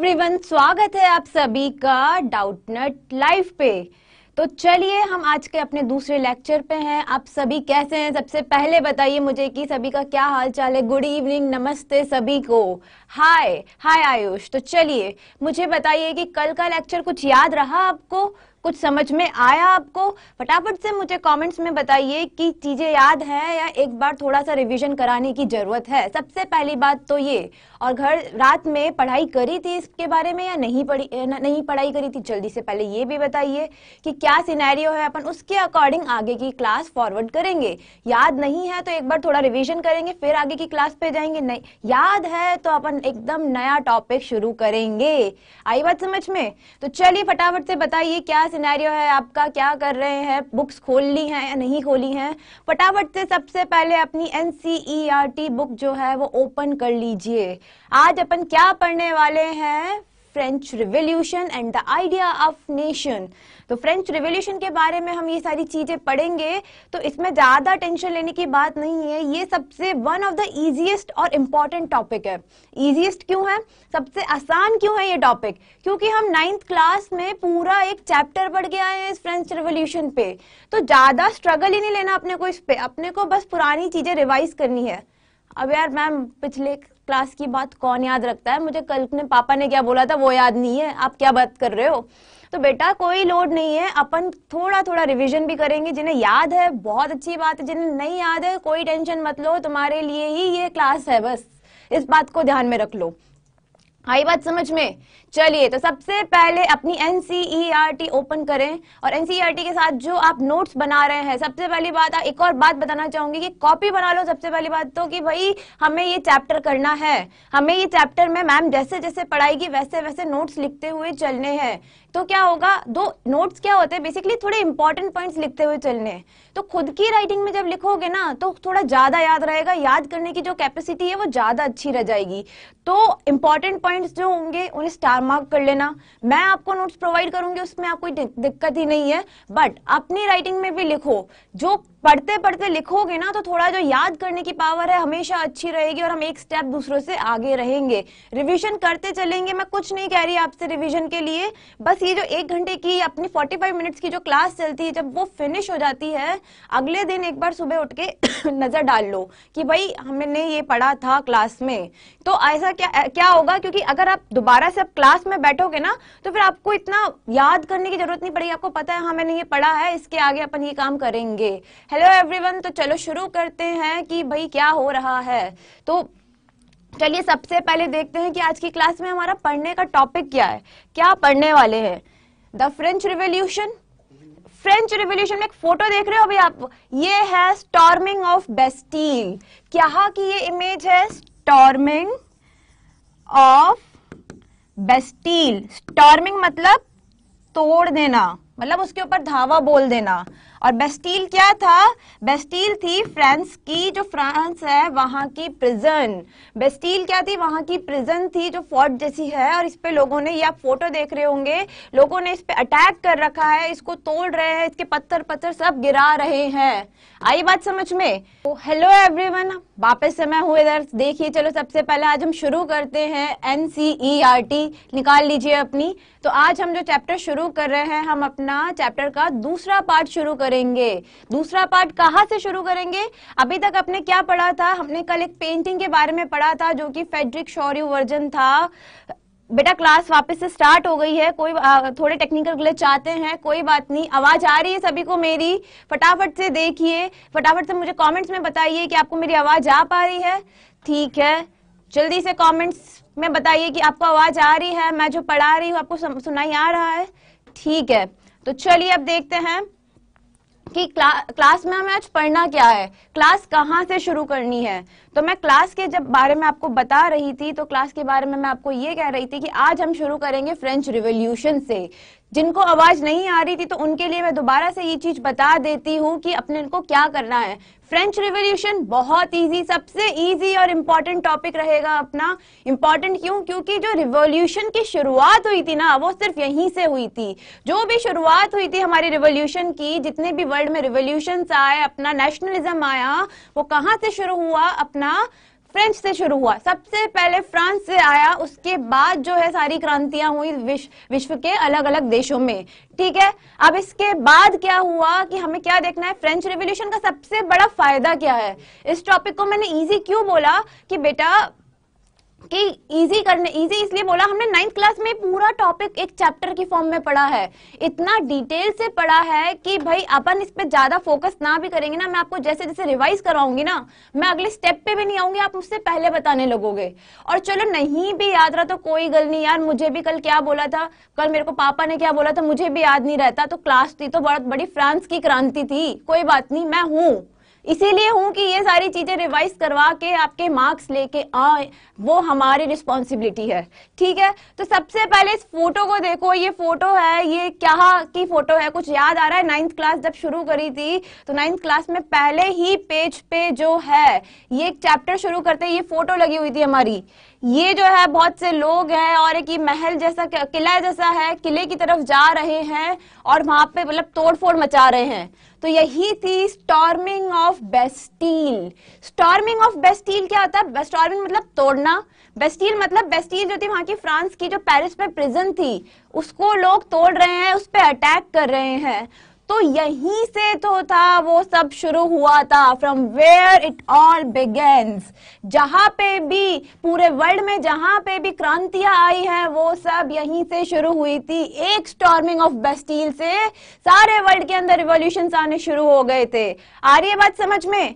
everyone स्वागत है आप सभी का डाउटनट लाइव पे तो चलिए हम आज के अपने दूसरे लेक्चर पे हैं आप सभी कैसे हैं सबसे पहले बताइए मुझे कि सभी का क्या हाल चाल है गुड इवनिंग नमस्ते सभी को हाय हाय आयुष तो चलिए मुझे बताइए कि कल का लेक्चर कुछ याद रहा आपको कुछ समझ में आया आपको फटाफट से मुझे कमेंट्स में बताइए कि चीज़ें याद हैं या एक बार थोड़ा सा रिवीजन कराने की ज़रूरत है सबसे पहली बात तो ये और घर रात में पढ़ाई करी थी इसके बारे में या नहीं पढ़ी नहीं पढ़ाई करी थी जल्दी से पहले ये भी बताइए कि क्या सिनेरियो है अपन उसके अकॉर्डिंग आगे की क्लास फॉरवर्ड करेंगे याद नहीं है तो एक बार थोड़ा रिविजन करेंगे फिर आगे की क्लास पे जाएंगे नहीं याद है तो अपन एकदम नया टॉपिक शुरू करेंगे आई बात समझ में तो चलिए फटाफट से बताइए क्या सिनेरियो है आपका क्या कर रहे हैं बुक्स खोल ली है या नहीं खोली है फटाफट से सबसे पहले अपनी एन बुक e जो है वो ओपन कर लीजिए आज अपन क्या पढ़ने वाले हैं French revolution and the idea of nation तो फ्रेंच रिवोल्यूशन के बारे में हम ये सारी चीजें पढ़ेंगे तो इसमें ज्यादा टेंशन लेने की बात नहीं है ये सबसे वन ऑफ द इजिएस्ट और इम्पॉर्टेंट टॉपिक है इजिएस्ट क्यों है सबसे आसान क्यों है ये टॉपिक क्योंकि हम नाइन्थ क्लास में पूरा एक चैप्टर पढ़ गया है इस फ्रेंच रिवोल्यूशन पे तो ज्यादा स्ट्रगल ही नहीं लेना अपने को इस पे अपने को बस पुरानी चीजें रिवाइज करनी है अब यार मैम पिछले क्लास की बात कौन याद रखता है मुझे कल ने पापा ने क्या बोला था वो याद नहीं है आप क्या बात कर रहे हो तो बेटा कोई लोड नहीं है अपन थोड़ा थोड़ा रिवीजन भी करेंगे जिन्हें याद है बहुत अच्छी बात है जिन्हें नहीं याद है कोई टेंशन मत लो तुम्हारे लिए ही ये क्लास है बस इस बात को ध्यान में रख लो आई बात समझ में चलिए तो सबसे पहले अपनी एनसीईआरटी ओपन e करें और एनसीईआरटी e के साथ जो आप नोट्स बना रहे हैं सबसे पहली बात एक और बात बताना चाहूंगी कि कॉपी बना लो सबसे पहली बात तो कि भाई हमें ये चैप्टर करना है हमें ये चैप्टर में मैम जैसे जैसे पढ़ाएगी वैसे वैसे नोट्स लिखते हुए चलने हैं तो क्या होगा दो नोट्स क्या होते हैं बेसिकली थोड़े इंपॉर्टेंट पॉइंट्स लिखते हुए चलने तो खुद की राइटिंग में जब लिखोगे ना तो थोड़ा ज्यादा याद रहेगा याद करने की जो कैपेसिटी है वो ज्यादा अच्छी रह जाएगी तो इंपॉर्टेंट पॉइंट्स जो होंगे उन्हें स्टार चार मार्क कर लेना मैं आपको नोट्स प्रोवाइड करूंगी उसमें आपको दिक्कत ही नहीं है बट अपनी राइटिंग में भी लिखो जो पढ़ते पढ़ते लिखोगे ना तो थोड़ा जो याद करने की पावर है हमेशा अच्छी रहेगी और हम एक स्टेप दूसरों से आगे रहेंगे रिवीजन करते चलेंगे मैं कुछ नहीं कह रही आपसे रिवीजन के लिए बस ये जो एक घंटे की अपनी 45 मिनट्स की जो क्लास चलती है जब वो फिनिश हो जाती है अगले दिन एक बार सुबह उठ के नजर डाल लो कि भाई हमने ये पढ़ा था क्लास में तो ऐसा क्या क्या होगा क्योंकि अगर आप दोबारा से आप क्लास में बैठोगे ना तो फिर आपको इतना याद करने की जरूरत नहीं पड़ेगी आपको पता है हाँ मैंने ये पढ़ा है इसके आगे अपन ये काम करेंगे हेलो एवरीवन तो चलो शुरू करते हैं कि भाई क्या हो रहा है तो चलिए सबसे पहले देखते हैं कि आज की क्लास में हमारा पढ़ने का टॉपिक क्या है क्या पढ़ने वाले हैं the French revolution French revolution में एक फोटो देख रहे हो अभी आप ये है स्टॉर्मिंग ऑफ बेस्टील क्या की ये इमेज है स्टॉर्मिंग ऑफ बेस्टील स्टॉर्मिंग मतलब तोड़ देना मतलब उसके ऊपर धावा बोल देना और बेस्टील क्या था बेस्टील थी फ्रांस की जो फ्रांस है वहां की प्रिजन बेस्टील क्या थी वहां की प्रिजन थी जो फोर्ट जैसी है और इस पे लोगों ने ये आप फोटो देख रहे होंगे लोगों ने इस पे अटैक कर रखा है इसको तोड़ रहे हैं इसके पत्थर पत्थर सब गिरा रहे हैं आई बात समझ में तो हेलो वन वापस से मैं हूँ इधर देखिए चलो सबसे पहले आज हम शुरू करते हैं एन e निकाल लीजिए अपनी तो आज हम जो चैप्टर शुरू कर रहे हैं हम अपना अपना चैप्टर का दूसरा पार्ट शुरू करेंगे दूसरा पार्ट कहाँ से शुरू करेंगे अभी तक अपने क्या पढ़ा था हमने कल एक पेंटिंग के बारे में पढ़ा था जो कि फेडरिक शौर्य वर्जन था बेटा क्लास वापस से स्टार्ट हो गई है कोई आ, थोड़े टेक्निकल ग्लिच चाहते हैं कोई बात नहीं आवाज आ रही है सभी को मेरी फटाफट से देखिए फटाफट से मुझे कमेंट्स में बताइए कि आपको मेरी आवाज आ पा रही है ठीक है जल्दी से कमेंट्स में बताइए कि आपको आवाज आ रही है मैं जो पढ़ा रही हूँ आपको सुनाई आ रहा है ठीक है तो चलिए अब देखते हैं कि क्ला, क्लास में हमें आज पढ़ना क्या है क्लास कहाँ से शुरू करनी है तो मैं क्लास के जब बारे में आपको बता रही थी तो क्लास के बारे में मैं आपको ये कह रही थी कि आज हम शुरू करेंगे फ्रेंच रिवोल्यूशन से जिनको आवाज नहीं आ रही थी तो उनके लिए मैं दोबारा से ये चीज बता देती हूँ कि अपने इनको क्या करना है फ्रेंच रिवोल्यूशन बहुत इजी सबसे इजी और इम्पोर्टेंट टॉपिक रहेगा अपना इम्पोर्टेंट क्यों क्योंकि जो रिवोल्यूशन की शुरुआत हुई थी ना वो सिर्फ यहीं से हुई थी जो भी शुरुआत हुई थी हमारे रिवोल्यूशन की जितने भी वर्ल्ड में रिवोल्यूशन आए अपना नेशनलिज्म आया वो कहाँ से शुरू हुआ अपना फ्रेंच से शुरू हुआ सबसे पहले फ्रांस से आया उसके बाद जो है सारी क्रांतियां हुई विश्व विश्व के अलग अलग देशों में ठीक है अब इसके बाद क्या हुआ कि हमें क्या देखना है फ्रेंच रिवोल्यूशन का सबसे बड़ा फायदा क्या है इस टॉपिक को मैंने इजी क्यों बोला कि बेटा कि इजी करने इजी इसलिए बोला हमने नाइन्थ क्लास में पूरा टॉपिक एक चैप्टर की फॉर्म में पढ़ा है इतना डिटेल से पढ़ा है कि भाई अपन इस पे ज्यादा फोकस ना भी करेंगे ना मैं आपको जैसे जैसे रिवाइज करवाऊंगी ना मैं अगले स्टेप पे भी नहीं आऊंगी आप मुझसे पहले बताने लगोगे और चलो नहीं भी याद रहा तो कोई गल नहीं यार मुझे भी कल क्या बोला था कल मेरे को पापा ने क्या बोला था मुझे भी याद नहीं रहता तो क्लास थी तो बहुत बड़ी फ्रांस की क्रांति थी कोई बात नहीं मैं हूँ इसीलिए हूं कि ये सारी चीजें रिवाइज करवा के आपके मार्क्स लेके आए वो हमारी रिस्पॉन्सिबिलिटी है ठीक है तो सबसे पहले इस फोटो को देखो ये फोटो है ये क्या की फोटो है कुछ याद आ रहा है नाइन्थ क्लास जब शुरू करी थी तो नाइन्थ क्लास में पहले ही पेज पे जो है ये एक चैप्टर शुरू करते ये फोटो लगी हुई थी हमारी ये जो है बहुत से लोग हैं और एक ये महल जैसा किला जैसा है किले की तरफ जा रहे हैं और वहां पे मतलब तोड़फोड़ मचा रहे हैं तो यही थी storming of Bastille storming of Bastille क्या होता है स्टॉर्मिंग मतलब तोड़ना बेस्टील मतलब बेस्टील जो थी वहां की फ्रांस की जो पेरिस पे प्रिजन थी उसको लोग तोड़ रहे हैं उस पर अटैक कर रहे हैं तो यहीं से तो था वो सब शुरू हुआ था from where it all begins जहां पे भी पूरे वर्ल्ड में जहां पे भी क्रांतियां आई है वो सब यहीं से शुरू हुई थी एक स्टॉर्मिंग ऑफ बेस्टील से सारे वर्ल्ड के अंदर रिवोल्यूशन आने शुरू हो गए थे आ रही है बात समझ में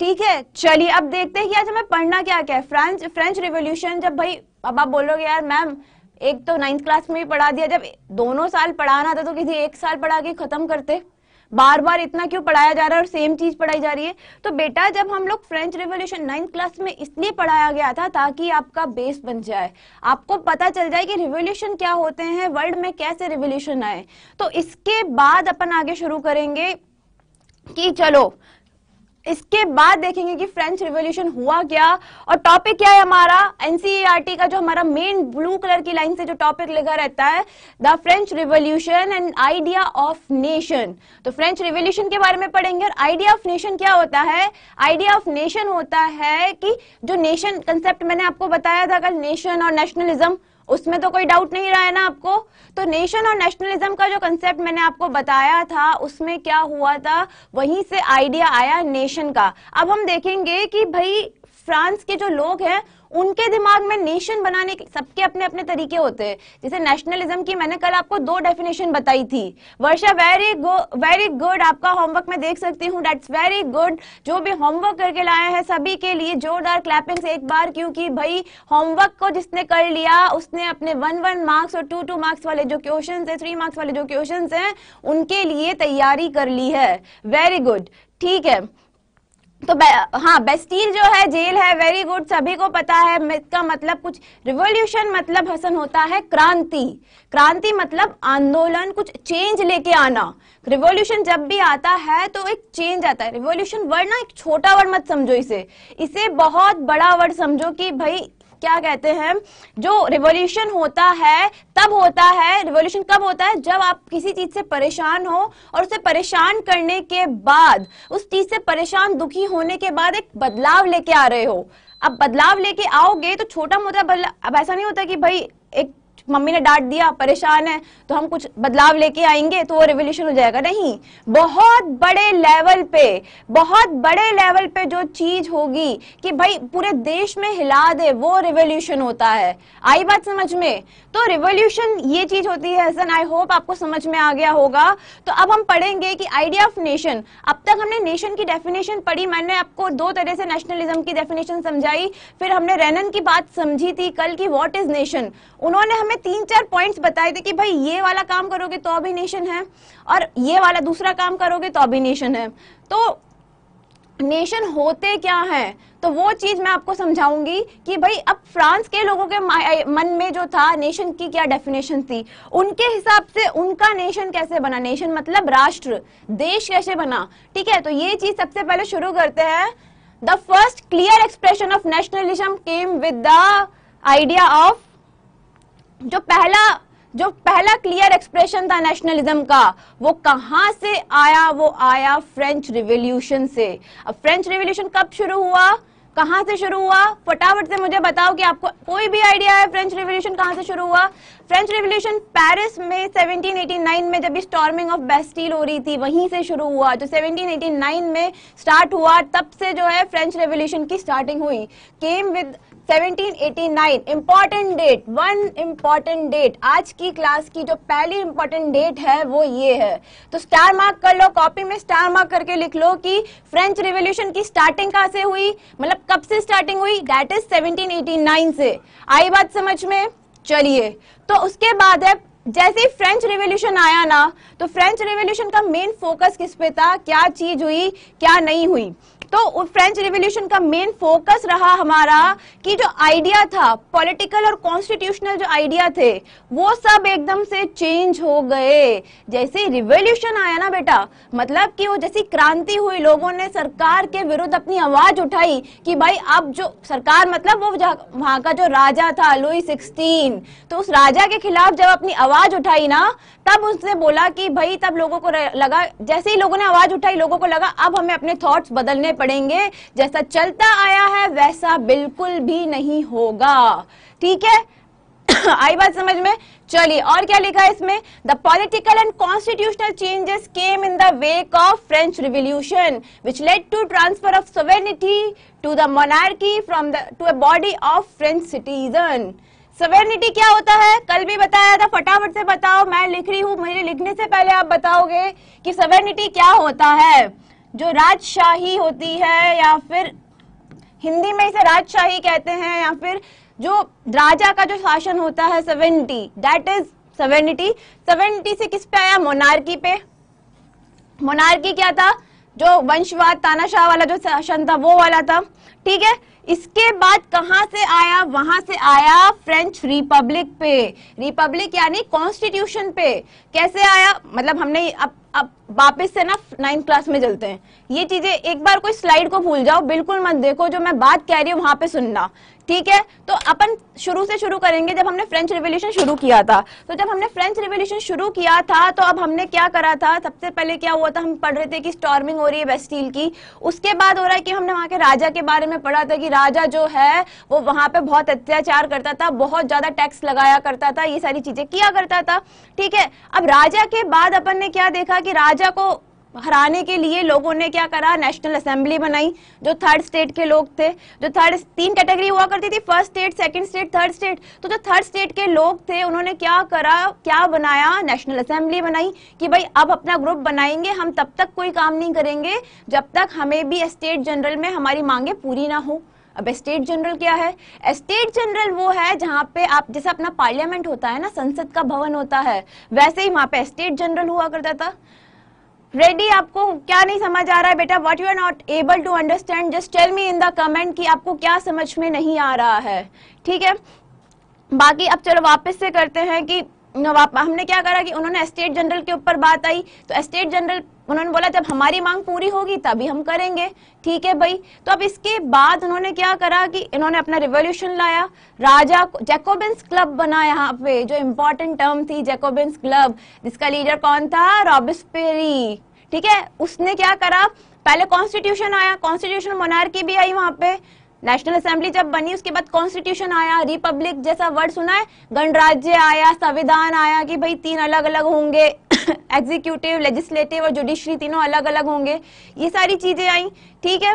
ठीक है चलिए अब देखते हैं कि आज हमें पढ़ना क्या क्या है फ्रेंच फ्रेंच रिवोल्यूशन जब भाई अब आप बोलोगे यार मैम एक तो नाइन्थ क्लास में भी पढ़ा दिया जब दोनों साल पढ़ाना था तो किसी एक साल पढ़ा के खत्म करते बार बार इतना क्यों पढ़ाया जा रहा है और सेम चीज पढ़ाई जा रही है तो बेटा जब हम लोग फ्रेंच रिवोल्यूशन नाइन्थ क्लास में इसलिए पढ़ाया गया था ताकि आपका बेस बन जाए आपको पता चल जाए कि रिवोल्यूशन क्या होते हैं वर्ल्ड में कैसे रिवोल्यूशन आए तो इसके बाद अपन आगे शुरू करेंगे कि चलो इसके बाद देखेंगे कि फ्रेंच रिवोल्यूशन हुआ क्या और टॉपिक क्या है हमारा एनसीईआरटी e का जो हमारा मेन ब्लू कलर की लाइन से जो टॉपिक लिखा रहता है the French revolution and idea of nation तो फ्रेंच रिवोल्यूशन के बारे में पढ़ेंगे और आइडिया ऑफ नेशन क्या होता है आइडिया ऑफ नेशन होता है कि जो नेशन कंसेप्ट मैंने आपको बताया था कल नेशन और नेशनलिज्म उसमें तो कोई डाउट नहीं रहा है ना आपको तो नेशन और नेशनलिज्म का जो कंसेप्ट मैंने आपको बताया था उसमें क्या हुआ था वहीं से आइडिया आया नेशन का अब हम देखेंगे कि भाई फ्रांस के जो लोग हैं उनके दिमाग में नेशन बनाने के सबके अपने अपने तरीके होते हैं जैसे नेशनलिज्म की मैंने कल आपको दो डेफिनेशन बताई थी वर्षा वेरी वेरी गुड आपका होमवर्क मैं देख सकती हूँ डेट्स वेरी गुड जो भी होमवर्क करके लाए हैं सभी के लिए जोरदार क्लैपिंग एक बार क्योंकि भाई होमवर्क को जिसने कर लिया उसने अपने वन वन मार्क्स और टू टू मार्क्स वाले जो क्वेश्चन है थ्री मार्क्स वाले जो क्वेश्चन है उनके लिए तैयारी कर ली है वेरी गुड ठीक है तो बे, हाँ बेस्टील जो है जेल है वेरी गुड सभी को पता है इसका मतलब कुछ रिवोल्यूशन मतलब हसन होता है क्रांति क्रांति मतलब आंदोलन कुछ चेंज लेके आना रिवोल्यूशन जब भी आता है तो एक चेंज आता है रिवोल्यूशन वर्ड ना एक छोटा वर्ड मत समझो इसे इसे बहुत बड़ा वर्ड समझो कि भाई क्या कहते हैं जो रिवोल्यूशन होता है तब होता है रिवोल्यूशन कब होता है जब आप किसी चीज से परेशान हो और उसे परेशान करने के बाद उस चीज से परेशान दुखी होने के बाद एक बदलाव लेके आ रहे हो अब बदलाव लेके आओगे तो छोटा मोटा बदलाव अब ऐसा नहीं होता कि भाई एक मम्मी ने डांट दिया परेशान है तो हम कुछ बदलाव लेके आएंगे तो वो रेवोल्यूशन हो जाएगा नहीं बहुत बड़े लेवल पे बहुत बड़े लेवल पे जो चीज होगी कि भाई पूरे देश में हिला दे वो रेवोल्यूशन होता है आई बात समझ में तो रेवोल्यूशन ये चीज होती है हसन आई होप आपको समझ में आ गया होगा तो अब हम पढ़ेंगे कि आइडिया ऑफ नेशन अब तक हमने नेशन की डेफिनेशन पढ़ी मैंने आपको दो तरह से नेशनलिज्म की डेफिनेशन समझाई फिर हमने रेनन की बात समझी थी कल की व्हाट इज नेशन उन्होंने हमें तीन चार पॉइंट्स बताए थे कि भाई ये वाला काम करोगे तो नेशन है और ये वाला दूसरा काम करोगे तो अभी नेशन है तो नेशन होते क्या है तो वो चीज मैं आपको समझाऊंगी कि भाई अब फ्रांस के लोगों के मन में जो था नेशन की क्या डेफिनेशन थी उनके हिसाब से उनका नेशन कैसे बना नेशन मतलब राष्ट्र देश कैसे बना ठीक है तो ये चीज सबसे पहले शुरू करते हैं the first clear expression of nationalism came with the idea of जो पहला जो पहला क्लियर एक्सप्रेशन था नेशनलिज्म का वो कहां से आया वो आया फ्रेंच रिवोल्यूशन से अब फ्रेंच रिवोल्यूशन कब शुरू हुआ कहां से शुरू हुआ फटाफट से मुझे बताओ कि आपको कोई भी आइडिया है फ्रेंच रिवोल्यूशन कहां से शुरू हुआ फ्रेंच रिवोल्यूशन पेरिस में 1789 में जब स्टॉर्मिंग ऑफ बेस्टील हो रही थी वहीं से शुरू हुआ जो तो 1789 में स्टार्ट हुआ तब से जो है फ्रेंच रिवोल्यूशन की स्टार्टिंग हुई came with 1789 important date one important date आज की क्लास की जो पहली इम्पॉर्टेंट डेट है वो ये है तो स्टार मार्क कर लो कॉपी में स्टार मार्क करके लिख लो कि फ्रेंच रिवोल्यूशन की स्टार्टिंग कहां से हुई मतलब कब से स्टार्टिंग हुई दैट इज 1789 से आई बात समझ में चलिए तो उसके बाद है जैसे ही फ्रेंच रिवोल्यूशन आया ना तो फ्रेंच रिवोल्यूशन का मेन फोकस किस पे था क्या चीज हुई क्या नहीं हुई तो फ्रेंच रिवोल्यूशन का मेन फोकस रहा हमारा कि जो आइडिया था पॉलिटिकल और कॉन्स्टिट्यूशनल जो आइडिया थे वो सब एकदम से चेंज हो गए जैसे रिवोल्यूशन आया ना बेटा मतलब कि वो जैसी क्रांति हुई लोगों ने सरकार के विरुद्ध अपनी आवाज उठाई कि भाई अब जो सरकार मतलब वो वहां का जो राजा था लुई सिक्सटीन तो उस राजा के खिलाफ जब अपनी आवाज उठाई ना तब उसने बोला कि भाई तब लोगों को लगा जैसे ही लोगों ने आवाज उठाई लोगों को लगा अब हमें अपने थॉट्स बदलने पढ़ेंगे जैसा चलता आया है वैसा बिल्कुल भी नहीं होगा ठीक है आई बात समझ में चलिए और क्या लिखा है इसमें the political and constitutional changes came in the wake of French revolution which led to transfer of sovereignty to the monarchy from the to a body of French citizen sovereignty क्या होता है कल भी बताया था फटाफट से बताओ मैं लिख रही हूँ मेरे लिखने से पहले आप बताओगे कि सवेरनिटी क्या होता है जो राजशाही होती है या फिर हिंदी में इसे राजशाही कहते हैं या फिर जो राजा का जो शासन होता है sovereignty that is sovereignty sovereignty से किस पे आया मोनार्की पे मोनार्की क्या था जो वंशवाद तानाशाह वाला जो शासन था वो वाला था ठीक है इसके बाद कहां से आया वहां से आया फ्रेंच रिपब्लिक पे रिपब्लिक यानी कॉन्स्टिट्यूशन पे कैसे आया मतलब हमने अब अब वापस से ना नाइन्थ क्लास में चलते हैं ये चीजें एक बार कोई स्लाइड को भूल जाओ बिल्कुल मत देखो जो मैं बात कह रही हूँ वहां पे सुनना ठीक है तो अपन शुरू से शुरू करेंगे जब हमने फ्रेंच रिवोल्यूशन शुरू किया था तो जब हमने फ्रेंच रिवोल्यूशन शुरू किया था तो अब हमने क्या करा था सबसे पहले क्या हुआ था हम पढ़ रहे थे कि स्टॉर्मिंग हो रही है वेस्टील की उसके बाद हो रहा है कि हमने वहां के राजा के बारे में पढ़ा था कि राजा जो है वो वहां पर बहुत अत्याचार करता था बहुत ज्यादा टैक्स लगाया करता था ये सारी चीजें किया करता था ठीक है अब राजा के बाद अपन ने क्या देखा कि राजा को हराने के लिए लोगों ने क्या करा नेशनल असेंबली बनाई जो थर्ड स्टेट के लोग थे जो थर्ड तीन कैटेगरी हुआ करती थी first state second state third state तो जो थर्ड स्टेट के लोग थे उन्होंने क्या करा क्या बनाया नेशनल असेंबली बनाई कि भाई अब अपना ग्रुप बनाएंगे हम तब तक कोई काम नहीं करेंगे जब तक हमें भी स्टेट जनरल में हमारी मांगे पूरी ना हो अब एस्टेट जनरल क्या है एस्टेट जनरल वो है जहाँ पे आप जैसे अपना पार्लियामेंट होता है ना संसद का भवन होता है वैसे ही वहां पे एस्टेट जनरल हुआ करता था रेडी आपको क्या नहीं समझ आ रहा है बेटा what you are not able to understand just tell me in the comment कि आपको क्या समझ में नहीं आ रहा है ठीक है बाकी अब चलो वापस से करते हैं कि हमने क्या करा कि उन्होंने एस्टेट जनरल के ऊपर बात आई तो एस्टेट जनरल उन्होंने बोला जब हमारी मांग पूरी होगी तभी हम करेंगे ठीक है भाई तो अब इसके बाद उन्होंने क्या करा कि इन्होंने अपना रिवोल्यूशन लाया राजा जैकोबिन्स क्लब बना यहाँ पे जो इम्पोर्टेंट टर्म थी जैकोबिन्स क्लब जिसका लीडर कौन था रॉबिस्पेरी ठीक है उसने क्या करा पहले कॉन्स्टिट्यूशन आया कॉन्स्टिट्यूशन मोनार्की भी आई वहां पे नेशनल असेंबली जब बनी उसके बाद कॉन्स्टिट्यूशन आया रिपब्लिक जैसा वर्ड सुना है गणराज्य आया संविधान आया कि भाई तीन अलग अलग होंगे एग्जीक्यूटिव लेजिस्लेटिव और जुडिशरी तीनों अलग अलग होंगे ये सारी चीजें आई ठीक है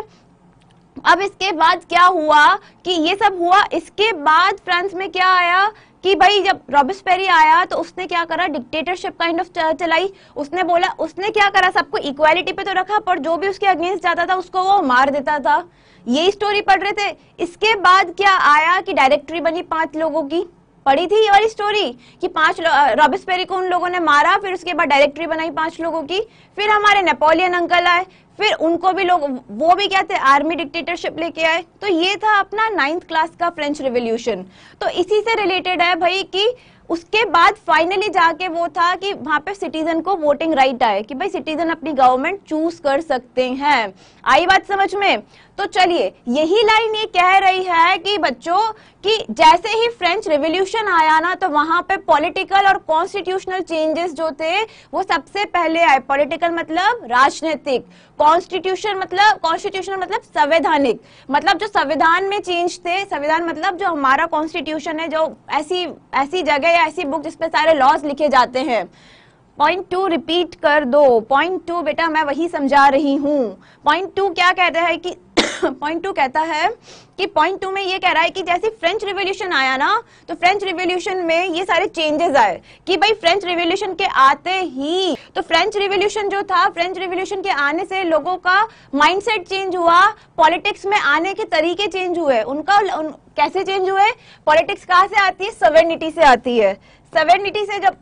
अब इसके बाद क्या हुआ कि ये सब हुआ इसके बाद फ्रांस में क्या आया कि भाई जब रॉबिस पेरी आया तो उसने क्या करा डिक्टेटरशिप काइंड ऑफ चलाई उसने बोला उसने क्या करा सबको इक्वालिटी पे तो रखा पर जो भी उसके अगेंस्ट जाता था उसको वो मार देता था यही स्टोरी पढ़ रहे थे इसके बाद क्या आया कि डायरेक्टरी बनी पांच लोगों की पढ़ी थी ये वाली स्टोरी कि पांच रॉबिस पेरी को उन लोगों ने मारा फिर उसके बाद डायरेक्टरी बनाई पांच लोगों की फिर हमारे नेपोलियन अंकल आए फिर उनको भी लोग वो भी क्या थे आर्मी डिक्टेटरशिप लेके आए तो ये था अपना नाइन्थ क्लास का फ्रेंच रिवोल्यूशन तो इसी से रिलेटेड है भाई की उसके बाद फाइनली जाके वो था कि वहां पे सिटीजन को वोटिंग राइट आए कि भाई सिटीजन अपनी गवर्नमेंट चूज कर सकते हैं आई बात समझ में तो चलिए यही लाइन ये कह रही है कि बच्चों कि जैसे ही फ्रेंच रिवोल्यूशन आया ना तो वहां पे पॉलिटिकल और कॉन्स्टिट्यूशनल चेंजेस जो थे वो सबसे पहले आए पॉलिटिकल मतलब राजनीतिक कॉन्स्टिट्यूशन मतलब कॉन्स्टिट्यूशन मतलब संवैधानिक मतलब जो संविधान में चेंज थे संविधान मतलब जो हमारा कॉन्स्टिट्यूशन है जो ऐसी ऐसी जगह ऐसी बुक जिसमें सारे लॉज लिखे जाते हैं पॉइंट टू रिपीट कर दो पॉइंट टू बेटा मैं वही समझा रही हूँ पॉइंट टू क्या कहता है कि पॉइंट टू कहता है कि पॉइंट टू में ये कह रहा है कि जैसे फ्रेंच रिवोल्यूशन आया ना तो फ्रेंच रिवोल्यूशन में ये सारे चेंजेस आए कि भाई फ्रेंच रिवोल्यूशन के आते ही तो फ्रेंच रिवोल्यूशन जो था फ्रेंच रिवोल्यूशन के आने से लोगों का माइंडसेट चेंज हुआ पॉलिटिक्स में आने के तरीके चेंज हुए उनका उन, कैसे चेंज हुए पॉलिटिक्स कहाँ से आती है सवेनिटी से आती है सवेनिटी से जब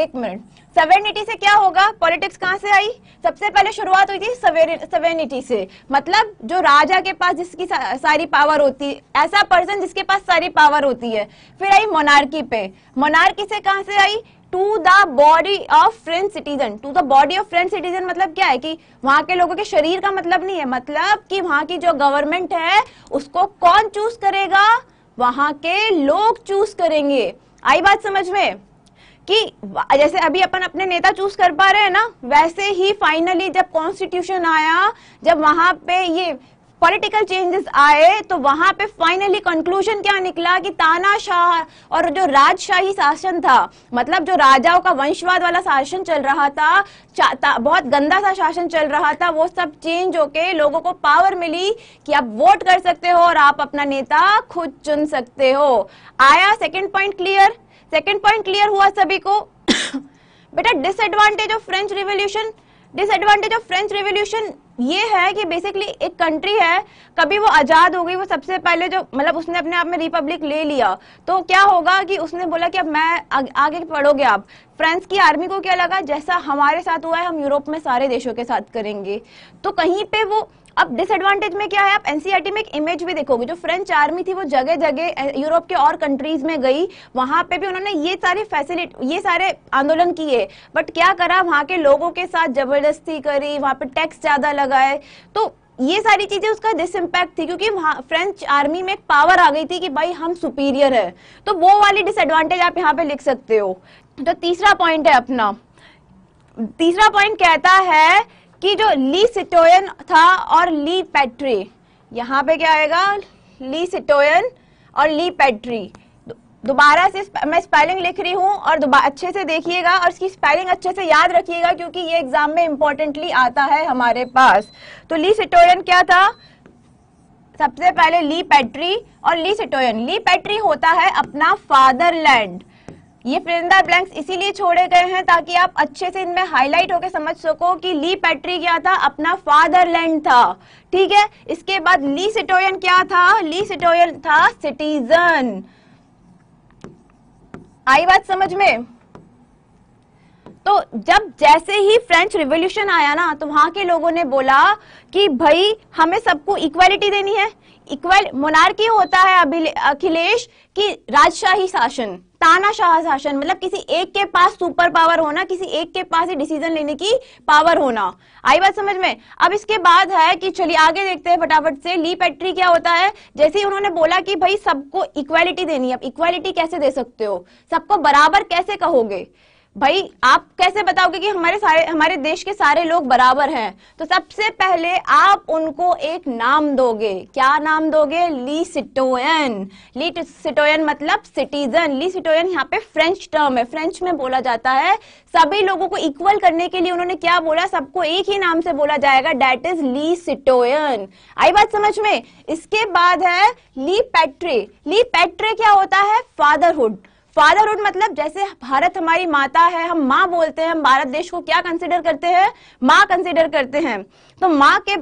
एक मिनट सवेनिटी से क्या होगा पॉलिटिक्स कहाँ से आई सबसे पहले शुरुआत हुई थी सवेनिटी से मतलब जो राजा के पास जिसकी सा, सारी पावर होती ऐसा पर्सन जिसके पास सारी पावर होती है फिर आई मोनार्की पे मोनार्की से कहाँ से आई to the body of French citizen to the body of French citizen मतलब क्या है कि वहां के लोगों के शरीर का मतलब नहीं है मतलब कि वहां की जो गवर्नमेंट है उसको कौन चूज करेगा वहां के लोग चूज करेंगे आई बात समझ में कि जैसे अभी अपन अपने नेता चूज कर पा रहे हैं ना वैसे ही फाइनली जब कॉन्स्टिट्यूशन आया जब वहां पे ये पॉलिटिकल चेंजेस आए तो वहां पे फाइनली कंक्लूजन क्या निकला कि तानाशाह और जो राजशाही शासन था मतलब जो राजाओं का वंशवाद वाला शासन चल रहा था बहुत गंदा सा शासन चल रहा था वो सब चेंज होके लोगों को पावर मिली कि आप वोट कर सकते हो और आप अपना नेता खुद चुन सकते हो आया second point clear second point clear हुआ सभी को बेटा disadvantage of French revolution disadvantage of French revolution ये है कि बेसिकली एक कंट्री है कभी वो आजाद हो गई वो सबसे पहले जो मतलब उसने अपने आप में रिपब्लिक ले लिया तो क्या होगा कि उसने बोला कि अब मैं आगे पढ़ोगे आप फ्रांस की आर्मी को क्या लगा जैसा हमारे साथ हुआ है हम यूरोप में सारे देशों के साथ करेंगे तो कहीं पे वो अब डिसएडवांटेज में क्या है आप एनसीईआरटी e में एक इमेज भी देखोगे जो फ्रेंच आर्मी थी वो जगह जगह यूरोप के और कंट्रीज में गई वहां पे भी उन्होंने ये सारे फैसिलिटी ये सारे आंदोलन किए बट क्या करा वहां के लोगों के साथ जबरदस्ती करी वहां पे टैक्स ज्यादा लगाए तो ये सारी चीजें उसका डिस इम्पैक्ट थी क्योंकि वहां फ्रेंच आर्मी में एक पावर आ गई थी कि भाई हम सुपीरियर है तो वो वाली डिसएडवांटेज आप यहाँ पे लिख सकते हो तो तीसरा पॉइंट है अपना तीसरा पॉइंट कहता है कि जो ली सिटोयन था और ली पैट्री यहाँ पे क्या आएगा ली सिटोयन और ली पैट्री दोबारा से मैं स्पेलिंग लिख रही हूँ और अच्छे से देखिएगा और इसकी स्पेलिंग अच्छे से याद रखिएगा क्योंकि ये एग्जाम में इम्पोर्टेंटली आता है हमारे पास तो ली सिटोयन क्या था सबसे पहले ली पैट्री और ली सिटोयन ली पैट्री होता है अपना फादरलैंड ये प्रेरणादार ब्लैंक्स इसीलिए छोड़े गए हैं ताकि आप अच्छे से इनमें हाईलाइट होकर समझ सको कि ली पैट्री क्या था अपना फादरलैंड था ठीक है इसके बाद ली सिटोयन क्या था ली सिटोयन था सिटीजन आई बात समझ में तो जब जैसे ही फ्रेंच रिवोल्यूशन आया ना तो वहां के लोगों ने बोला कि भाई हमें सबको इक्वालिटी देनी है इक्वल मोनार्की होता है अखिलेश की राजशाही शासन तानाशाह शासन मतलब किसी एक के पास सुपर पावर होना किसी एक के पास ही डिसीजन लेने की पावर होना आई बात समझ में अब इसके बाद है कि चलिए आगे देखते हैं फटाफट से ली पैट्री क्या होता है जैसे ही उन्होंने बोला कि भाई सबको इक्वालिटी देनी है अब इक्वालिटी कैसे दे सकते हो सबको बराबर कैसे कहोगे भाई आप कैसे बताओगे कि हमारे सारे हमारे देश के सारे लोग बराबर हैं तो सबसे पहले आप उनको एक नाम दोगे क्या नाम दोगे ली सिटोयन ली सिटोयन मतलब सिटीजन ली सिटोयन यहाँ पे फ्रेंच टर्म है फ्रेंच में बोला जाता है सभी लोगों को इक्वल करने के लिए उन्होंने क्या बोला सबको एक ही नाम से बोला जाएगा डेट इज ली सिटोयन आई बात समझ में इसके बाद है ली पैट्रे ली पैट्रे क्या होता है फादरहुड फादरहुड मतलब जैसे भारत हमारी माता है हम माँ बोलते हैं हम भारत देश को क्या कंसिडर करते हैं माँ कंसिडर करते हैं तो माँ के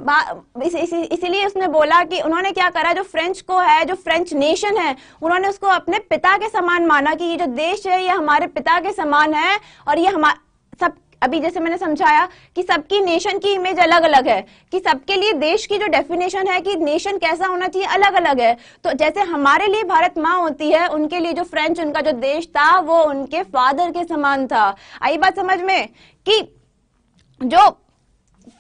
इस, इस, इसीलिए उसने बोला कि उन्होंने क्या करा जो फ्रेंच को है जो फ्रेंच नेशन है उन्होंने उसको अपने पिता के समान माना कि ये जो देश है ये हमारे पिता के समान है और ये हमारे सब अभी जैसे मैंने समझाया कि सबकी नेशन की इमेज अलग अलग है कि सबके लिए देश की जो डेफिनेशन है कि नेशन कैसा होना चाहिए अलग अलग है तो जैसे हमारे लिए भारत माँ होती है उनके लिए जो फ्रेंच उनका जो देश था वो उनके फादर के समान था आई बात समझ में कि जो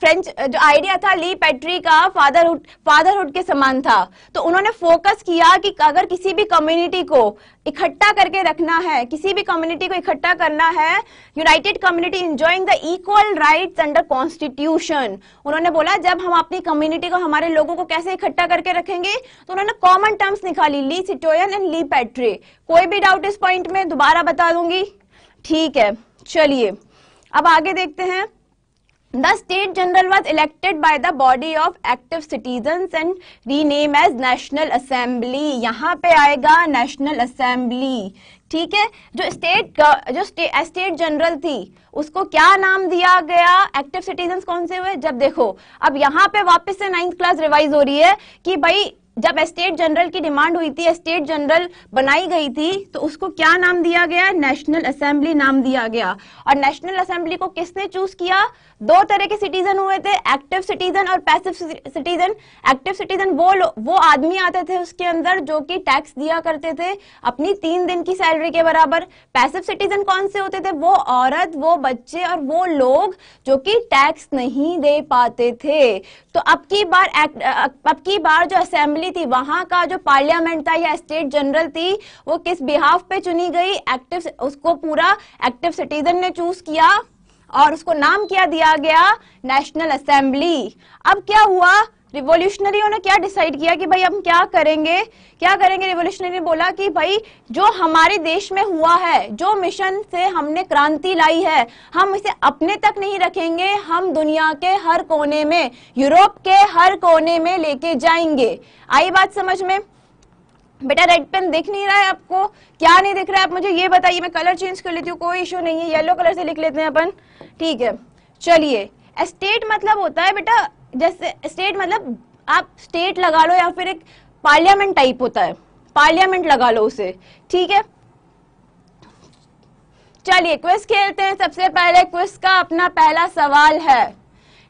फ्रेंच जो आइडिया था ली पैट्री का फादरहुड फादरहुड के समान था तो उन्होंने फोकस किया कि अगर किसी भी कम्युनिटी को इकट्ठा करके रखना है किसी भी कम्युनिटी को इकट्ठा करना है united community enjoying the equal rights under constitution उन्होंने बोला जब हम अपनी कम्युनिटी को हमारे लोगों को कैसे इकट्ठा करके रखेंगे तो उन्होंने कॉमन टर्म्स निकाली ली सिटोयन एंड ली पैट्री कोई भी डाउट इस पॉइंट में दोबारा बता दूंगी ठीक है चलिए अब आगे देखते हैं the state general was elected by the body of active citizen and rename as national assembly यहाँ पे आएगा नेशनल असेंबली ठीक है जो स्टेट जो स्टेट जनरल थी उसको क्या नाम दिया गया एक्टिव सिटीजन कौन से हुए जब देखो अब यहाँ पे वापस से नाइन्थ क्लास रिवाइज हो रही है कि भाई जब एस्टेट जनरल की डिमांड हुई थी स्टेट जनरल बनाई गई थी तो उसको क्या नाम दिया गया नेशनल असेंबली नाम दिया गया और नेशनल असेंबली को किसने चूज किया दो तरह के सिटीजन हुए थे एक्टिव सिटीजन और पैसिव सिटीजन एक्टिव सिटीजन वो वो आदमी आते थे उसके अंदर जो कि टैक्स दिया करते थे अपनी तीन दिन की सैलरी के बराबर पैसिव सिटीजन कौन से होते थे वो औरत वो बच्चे और वो लोग जो कि टैक्स नहीं दे पाते थे तो अब की बार अब की बार जो असेंबली थी वहां का जो पार्लियामेंट था या स्टेट जनरल थी वो किस बिहाफ पे चुनी गई एक्टिव उसको पूरा एक्टिव सिटीजन ने चूज किया और उसको नाम क्या दिया गया नेशनल असेंबली अब क्या हुआ रिवोल्यूशनरियों ने क्या डिसाइड किया कि भाई हम क्या करेंगे क्या करेंगे रिवोल्यूशनरी ने बोला कि भाई जो हमारे देश में हुआ है जो मिशन से हमने क्रांति लाई है हम इसे अपने तक नहीं रखेंगे हम दुनिया के हर कोने में यूरोप के हर कोने में लेके जाएंगे आई बात समझ में बेटा रेड पेन दिख नहीं रहा है आपको क्या नहीं दिख रहा है आप मुझे ये बताइए मैं कलर चेंज कर लेती हूँ कोई इशू नहीं है येलो कलर से लिख लेते हैं अपन ठीक है चलिए स्टेट मतलब होता है बेटा जैसे स्टेट मतलब आप स्टेट लगा लो या फिर एक पार्लियामेंट टाइप होता है पार्लियामेंट लगा लो उसे ठीक है चलिए क्विज खेलते हैं सबसे पहले क्विज का अपना पहला सवाल है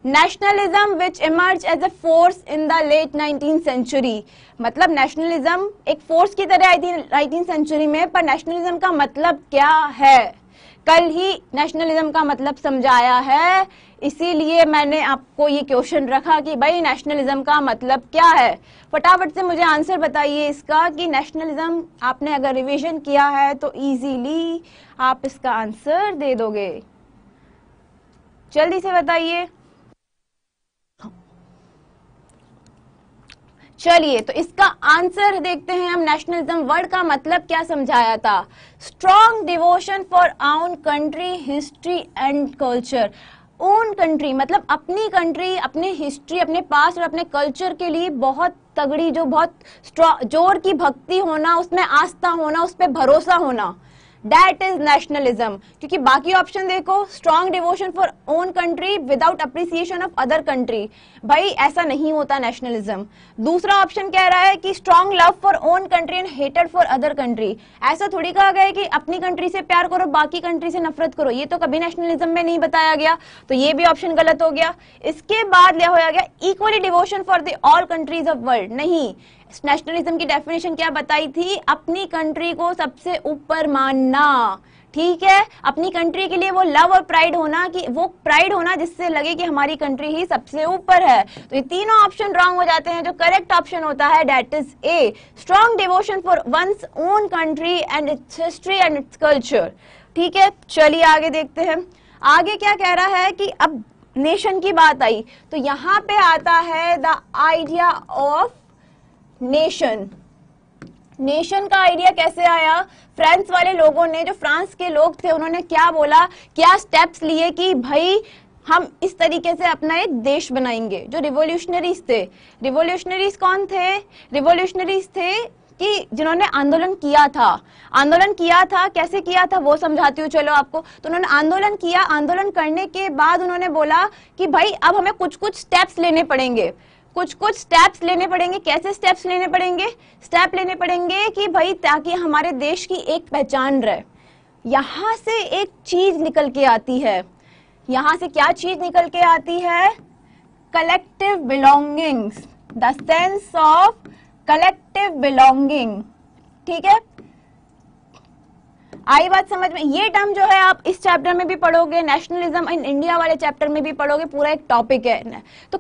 nationalism which emerge as a force in the late nineteen century मतलब नेशनलिज्म एक फोर्स की तरह आई थी नाइनटीन सेंचुरी में पर नेशनलिज्म का मतलब क्या है कल ही नेशनलिज्म का मतलब समझाया है इसीलिए मैंने आपको ये क्वेश्चन रखा कि भाई नेशनलिज्म का मतलब क्या है फटाफट से मुझे आंसर बताइए इसका कि नेशनलिज्म आपने अगर रिवीजन किया है तो इजीली आप इसका आंसर दे दोगे जल्दी से बताइए चलिए तो इसका आंसर देखते हैं हम नेशनलिज्म वर्ड का मतलब क्या समझाया था strong devotion for own country history and culture own country मतलब अपनी कंट्री अपने हिस्ट्री अपने पास और अपने कल्चर के लिए बहुत तगड़ी जो बहुत जोर की भक्ति होना उसमें आस्था होना उस पर भरोसा होना दैट इज नेशनलिज्म क्योंकि बाकी ऑप्शन देखो strong devotion for own country without appreciation of other country भाई ऐसा नहीं होता नेशनलिज्म दूसरा ऑप्शन कह रहा है कि strong love for own country and हेटेड फॉर अदर कंट्री ऐसा थोड़ी कहा गया है कि अपनी कंट्री से प्यार करो बाकी कंट्री से नफरत करो ये तो कभी नेशनलिज्म में नहीं बताया गया तो ये भी ऑप्शन गलत हो गया इसके बाद लिया हो गया equally devotion for the all countries of world नहीं नेशनलिज्म की डेफिनेशन क्या बताई थी अपनी कंट्री को सबसे ऊपर मानना ठीक है अपनी कंट्री के लिए वो लव और प्राइड होना कि वो प्राइड होना जिससे लगे कि हमारी कंट्री ही सबसे ऊपर है तो ये तीनों ऑप्शन रॉन्ग हो जाते हैं जो करेक्ट ऑप्शन होता है that is a strong devotion for one's own country and its history and its culture ठीक है चलिए आगे देखते हैं आगे क्या कह रहा है कि अब नेशन की बात आई तो यहां पे आता है the idea of nation nation का आइडिया कैसे आया फ्रांस वाले लोगों ने जो फ्रांस के लोग थे उन्होंने क्या बोला क्या स्टेप्स लिए कि भाई हम इस तरीके से अपना एक देश बनाएंगे जो रिवोल्यूशनरीज थे रिवोल्यूशनरीज कौन थे रिवोल्यूशनरीज थे कि जिन्होंने आंदोलन किया था आंदोलन किया था कैसे किया था वो समझाती हूँ चलो आपको तो उन्होंने आंदोलन किया आंदोलन करने के बाद उन्होंने बोला कि भाई अब हमें कुछ कुछ स्टेप्स लेने पड़ेंगे कुछ कुछ स्टेप्स लेने पड़ेंगे कैसे स्टेप्स लेने पड़ेंगे स्टेप लेने पड़ेंगे कि भाई ताकि हमारे देश की एक पहचान रहे यहां से एक चीज निकल के आती है यहां से क्या चीज निकल के आती है collective belongings the sense of collective belonging ठीक है आई बात समझ में ये टर्म जो है आप इस चैप्टर में भी पढ़ोगे नेशनलिज्म इन इंडिया वाले चैप्टर में भी पढ़ोगे पूरा एक टॉपिक है तो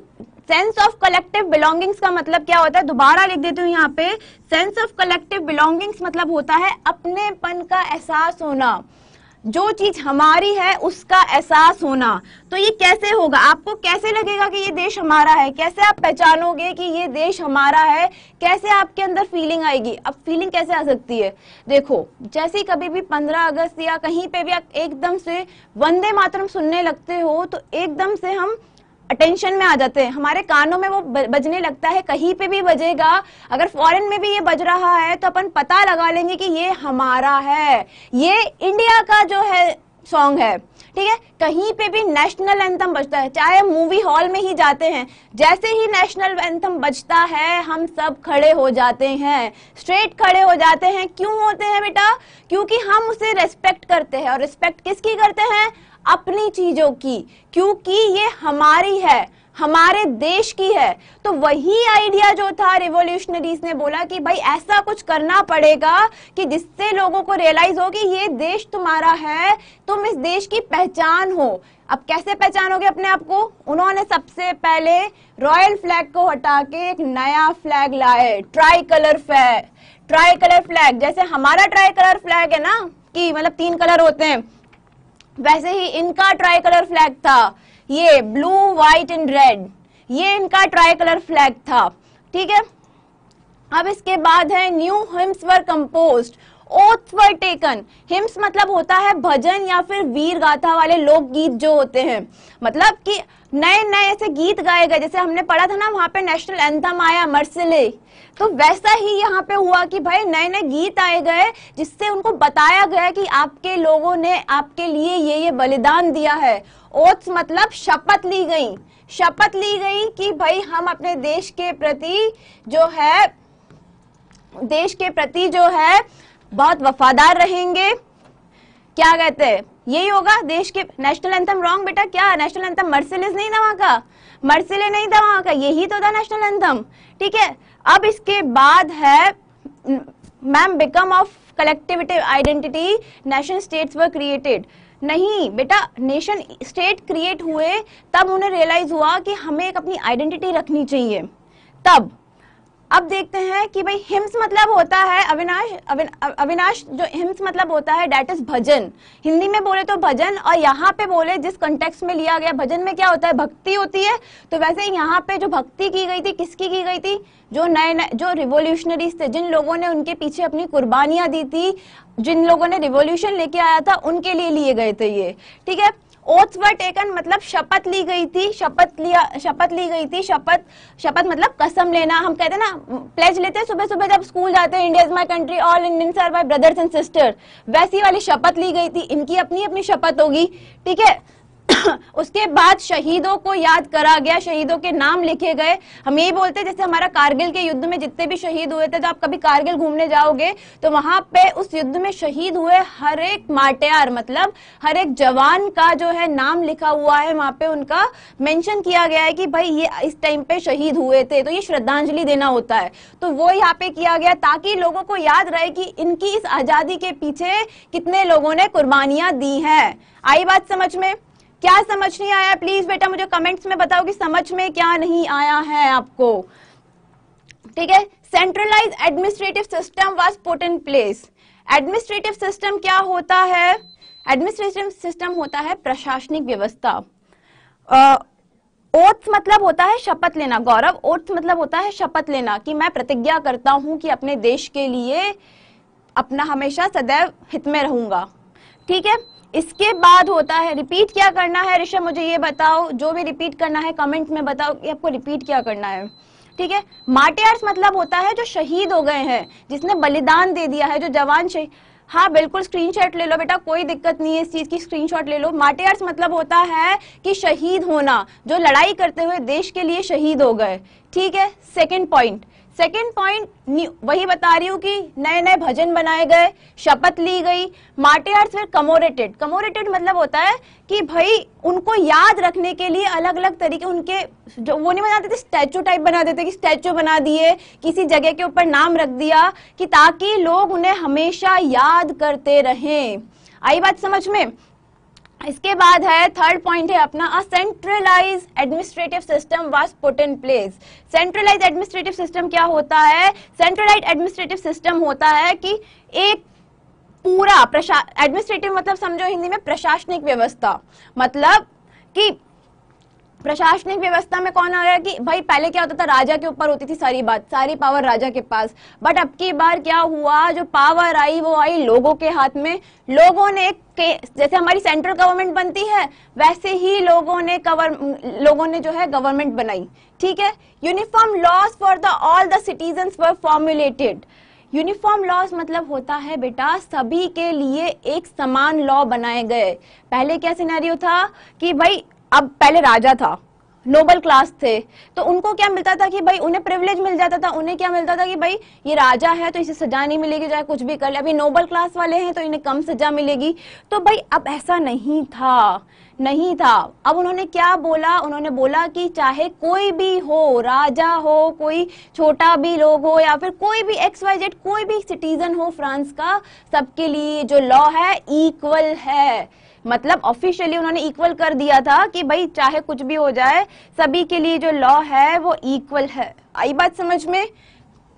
सेंस ऑफ कलेक्टिव बिलोंगिंग्स का मतलब क्या होता है दोबारा लिख देती हूँ यहाँ पे सेंस ऑफ कलेक्टिव बिलोंगिंग्स मतलब होता है अपनेपन का एहसास होना जो चीज हमारी है उसका एहसास होना तो ये कैसे होगा आपको कैसे लगेगा कि ये देश हमारा है कैसे आप पहचानोगे कि ये देश हमारा है कैसे आपके अंदर फीलिंग आएगी अब फीलिंग कैसे आ सकती है देखो जैसे कभी भी 15 अगस्त या कहीं पे भी आप एकदम से वंदे मातरम सुनने लगते हो तो एकदम से हम अटेंशन में आ जाते हैं हमारे कानों में वो बजने लगता है कहीं पे भी बजेगा अगर फॉरेन में भी ये बज रहा है तो अपन पता लगा लेंगे कि ये हमारा है ये इंडिया का जो है सॉन्ग है ठीक है कहीं पे भी नेशनल एंथम बजता है चाहे मूवी हॉल में ही जाते हैं जैसे ही नेशनल एंथम बजता है हम सब खड़े हो जाते हैं स्ट्रेट खड़े हो जाते हैं क्यों होते हैं बेटा क्योंकि हम उसे रेस्पेक्ट करते हैं और रिस्पेक्ट किसकी करते हैं अपनी चीजों की क्योंकि ये हमारी है हमारे देश की है तो वही आइडिया जो था रिवोल्यूशनरीज ने बोला कि भाई ऐसा कुछ करना पड़ेगा कि जिससे लोगों को रियलाइज हो कि ये देश तुम्हारा है तुम इस देश की पहचान हो अब कैसे पहचानोगे अपने आप को उन्होंने सबसे पहले रॉयल फ्लैग को हटा के एक नया फ्लैग लाए tricolour flag tricolour flag जैसे हमारा ट्राई कलर फ्लैग है ना कि मतलब तीन कलर होते हैं वैसे ही इनका ट्राई कलर फ्लैग था ये ब्लू व्हाइट एंड रेड ये इनका ट्राई कलर फ्लैग था ठीक है अब इसके बाद है new hymns were composed oath were taken hymns मतलब होता है भजन या फिर वीर गाथा वाले लोकगीत जो होते हैं मतलब कि नए नए ऐसे गीत गाए गए जैसे हमने पढ़ा था ना वहां पे नेशनल एंथम आया मर्सिले तो वैसा ही यहाँ पे हुआ कि भाई नए नए गीत आए गए जिससे उनको बताया गया कि आपके लोगों ने आपके लिए ये ये बलिदान दिया है ओथ्स मतलब शपथ ली गई शपथ ली गई कि भाई हम अपने देश के प्रति जो है देश के प्रति जो है बहुत वफादार रहेंगे क्या कहते हैं यही होगा देश के नेशनल एंथम रॉन्ग बेटा क्या नेशनल एंथम मर्सिलिस नहीं था वहां का मर्सिले नहीं था वहां का यही तो था नेशनल एंथम ठीक है अब इसके बाद है ma'am become of collectivity identity nation states were created नहीं बेटा नेशन स्टेट क्रिएट हुए तब उन्हें रियलाइज हुआ कि हमें एक अपनी आइडेंटिटी रखनी चाहिए तब अब देखते हैं कि भाई हिम्स मतलब होता है अविनाश अविन, अविनाश जो हिम्स मतलब होता है डेट इज भजन हिंदी में बोले तो भजन और यहाँ पे बोले जिस कंटेक्स्ट में लिया गया भजन में क्या होता है भक्ति होती है तो वैसे यहाँ पे जो भक्ति की गई थी किसकी की गई थी जो नए नए जो रिवोल्यूशनरीज थे जिन लोगों ने उनके पीछे अपनी कुर्बानियां दी थी जिन लोगों ने रिवोल्यूशन लेके आया था उनके लिए लिए गए थे ये ठीक है ओथ वर टेकन मतलब शपथ ली गई थी शपथ लिया शपथ ली गई थी शपथ शपथ मतलब कसम लेना हम कहते हैं ना प्लेज लेते हैं सुबह सुबह जब स्कूल जाते हैं India is my country all Indians are my brothers and sister वैसी वाली शपथ ली गई थी इनकी अपनी अपनी शपथ होगी ठीक है उसके बाद शहीदों को याद करा गया शहीदों के नाम लिखे गए हम यही बोलते हैं जैसे हमारा कारगिल के युद्ध में जितने भी शहीद हुए थे तो आप कभी कारगिल घूमने जाओगे तो वहां पे उस युद्ध में शहीद हुए हर एक माटेयार मतलब हर एक जवान का जो है नाम लिखा हुआ है वहां पे उनका मेंशन किया गया है कि भाई ये इस टाइम पे शहीद हुए थे तो ये श्रद्धांजलि देना होता है तो वो यहाँ पे किया गया ताकि लोगों को याद रहे कि इनकी इस आजादी के पीछे कितने लोगों ने कुर्बानियां दी है आई बात समझ में क्या समझ नहीं आया प्लीज बेटा मुझे कमेंट्स में बताओ कि समझ में क्या नहीं आया है आपको ठीक है centralise administrative system was put in place administrative system क्या होता है एडमिनिस्ट्रेटिव सिस्टम होता है प्रशासनिक व्यवस्था ओट्स uh, मतलब होता है शपथ लेना गौरव ओट्स मतलब होता है शपथ लेना कि मैं प्रतिज्ञा करता हूं कि अपने देश के लिए अपना हमेशा सदैव हित में रहूंगा ठीक है इसके बाद होता है रिपीट क्या करना है ऋषभ मुझे ये बताओ जो भी रिपीट करना है कमेंट में बताओ कि आपको रिपीट क्या करना है ठीक है मार्टियर्स मतलब होता है जो शहीद हो गए हैं जिसने बलिदान दे दिया है जो जवान शहीद हाँ बिल्कुल स्क्रीनशॉट ले लो बेटा कोई दिक्कत नहीं है इस चीज की स्क्रीनशॉट ले लो मार्टियर्स मतलब होता है कि शहीद होना जो लड़ाई करते हुए देश के लिए शहीद हो गए ठीक है सेकेंड पॉइंट सेकेंड पॉइंट वही बता रही हूँ कि नए नए भजन बनाए गए शपथ ली गई माटे अर्थ फिर कमोरेटेड कमोरेटेड मतलब होता है कि भाई उनको याद रखने के लिए अलग अलग तरीके उनके जो वो नहीं बनाते थे स्टैचू टाइप बना देते कि स्टैचू बना दिए किसी जगह के ऊपर नाम रख दिया कि ताकि लोग उन्हें हमेशा याद करते रहें आई बात समझ में इसके बाद है थर्ड पॉइंट है अपना centralise administrative system was put in place centralise administrative system क्या होता है सेंट्रलाइज एडमिनिस्ट्रेटिव सिस्टम होता है कि एक पूरा एडमिनिस्ट्रेटिव मतलब समझो हिंदी में प्रशासनिक व्यवस्था मतलब कि प्रशासनिक व्यवस्था में कौन आ गया कि भाई पहले क्या होता था राजा के ऊपर होती थी सारी बात सारी पावर राजा के पास बट अब की बार क्या हुआ जो पावर आई वो आई लोगों के हाथ में लोगों ने के जैसे हमारी सेंट्रल गवर्नमेंट बनती है वैसे ही लोगों ने कवर लोगों ने जो है गवर्नमेंट बनाई ठीक है uniform laws for the all the citizen were formulated uniform laws मतलब होता है बेटा सभी के लिए एक समान लॉ बनाए गए पहले क्या सिनेरियो था कि भाई अब पहले राजा था नोबल क्लास थे तो उनको क्या मिलता था कि भाई उन्हें प्रिविलेज मिल जाता था उन्हें क्या मिलता था कि भाई ये राजा है तो इसे सजा नहीं मिलेगी चाहे कुछ भी कर ले अभी नोबल क्लास वाले हैं तो इन्हें कम सजा मिलेगी तो भाई अब ऐसा नहीं था नहीं था अब उन्होंने क्या बोला उन्होंने बोला कि चाहे कोई भी हो राजा हो कोई छोटा भी लोग हो या फिर कोई भी एक्स वाई जेड कोई भी सिटीजन हो फ्रांस का सबके लिए जो लॉ है इक्वल है मतलब ऑफिशियली उन्होंने इक्वल कर दिया था कि भाई चाहे कुछ भी हो जाए सभी के लिए जो लॉ है वो इक्वल है आई बात समझ में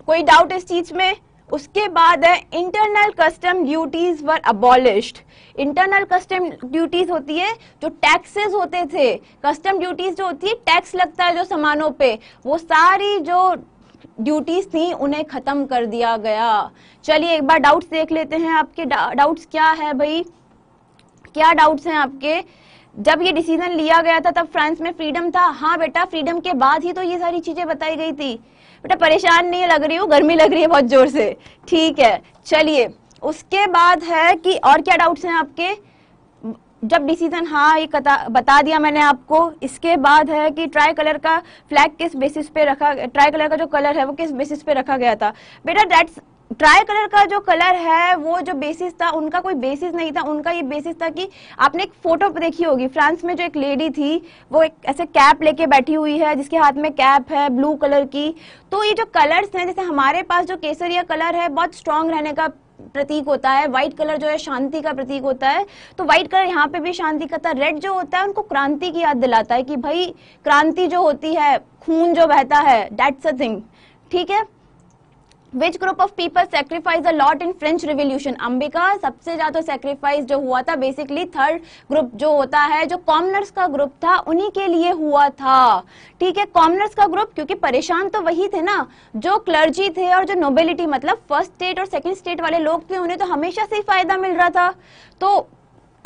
कोई डाउट इस चीज में उसके बाद है internal custom duties were abolished internal custom duties होती है जो टैक्सेस होते थे कस्टम ड्यूटीज जो होती है टैक्स लगता है जो सामानों पे वो सारी जो ड्यूटीज थी उन्हें खत्म कर दिया गया चलिए एक बार डाउट्स देख लेते हैं आपके डाउट्स क्या है भाई क्या डाउट्स हैं आपके जब ये डिसीजन लिया गया था तब फ्रांस में फ्रीडम था हाँ बेटा फ्रीडम के बाद ही तो ये सारी चीजें बताई गई थी बेटा परेशान नहीं लग रही हूँ गर्मी लग रही है बहुत जोर से ठीक है चलिए उसके बाद है कि और क्या डाउट्स हैं आपके जब डिसीजन हाँ ये बता दिया मैंने आपको इसके बाद है कि ट्राई कलर का फ्लैग किस बेसिस पे रखा ट्राई कलर का जो कलर है वो किस बेसिस पे रखा गया था बेटा दैट्स ट्राई कलर का जो कलर है वो जो बेसिस था उनका कोई बेसिस नहीं था उनका ये बेसिस था कि आपने एक फोटो देखी होगी फ्रांस में जो एक लेडी थी वो एक ऐसे कैप लेके बैठी हुई है जिसके हाथ में कैप है ब्लू कलर की तो ये जो कलर्स हैं जैसे हमारे पास जो केसरिया कलर है बहुत स्ट्रांग रहने का प्रतीक होता है व्हाइट कलर जो है शांति का प्रतीक होता है तो व्हाइट कलर यहाँ पे भी शांति का था रेड जो होता है उनको क्रांति की याद दिलाता है कि भाई क्रांति जो होती है खून जो बहता है डेट्स अ थिंग ठीक है which group of people sacrifice a lot in French revolution Ambika सबसे ज्यादा सेक्रीफाइस जो हुआ था बेसिकली थर्ड ग्रुप जो होता है जो कॉमनर्स का ग्रुप था उन्हीं के लिए हुआ था ठीक है कॉमनर्स का ग्रुप क्योंकि परेशान तो वही थे ना जो क्लर्जी थे और जो नोबेलिटी मतलब फर्स्ट स्टेट और सेकेंड स्टेट वाले लोग थे उन्हें तो हमेशा से ही फायदा मिल रहा था तो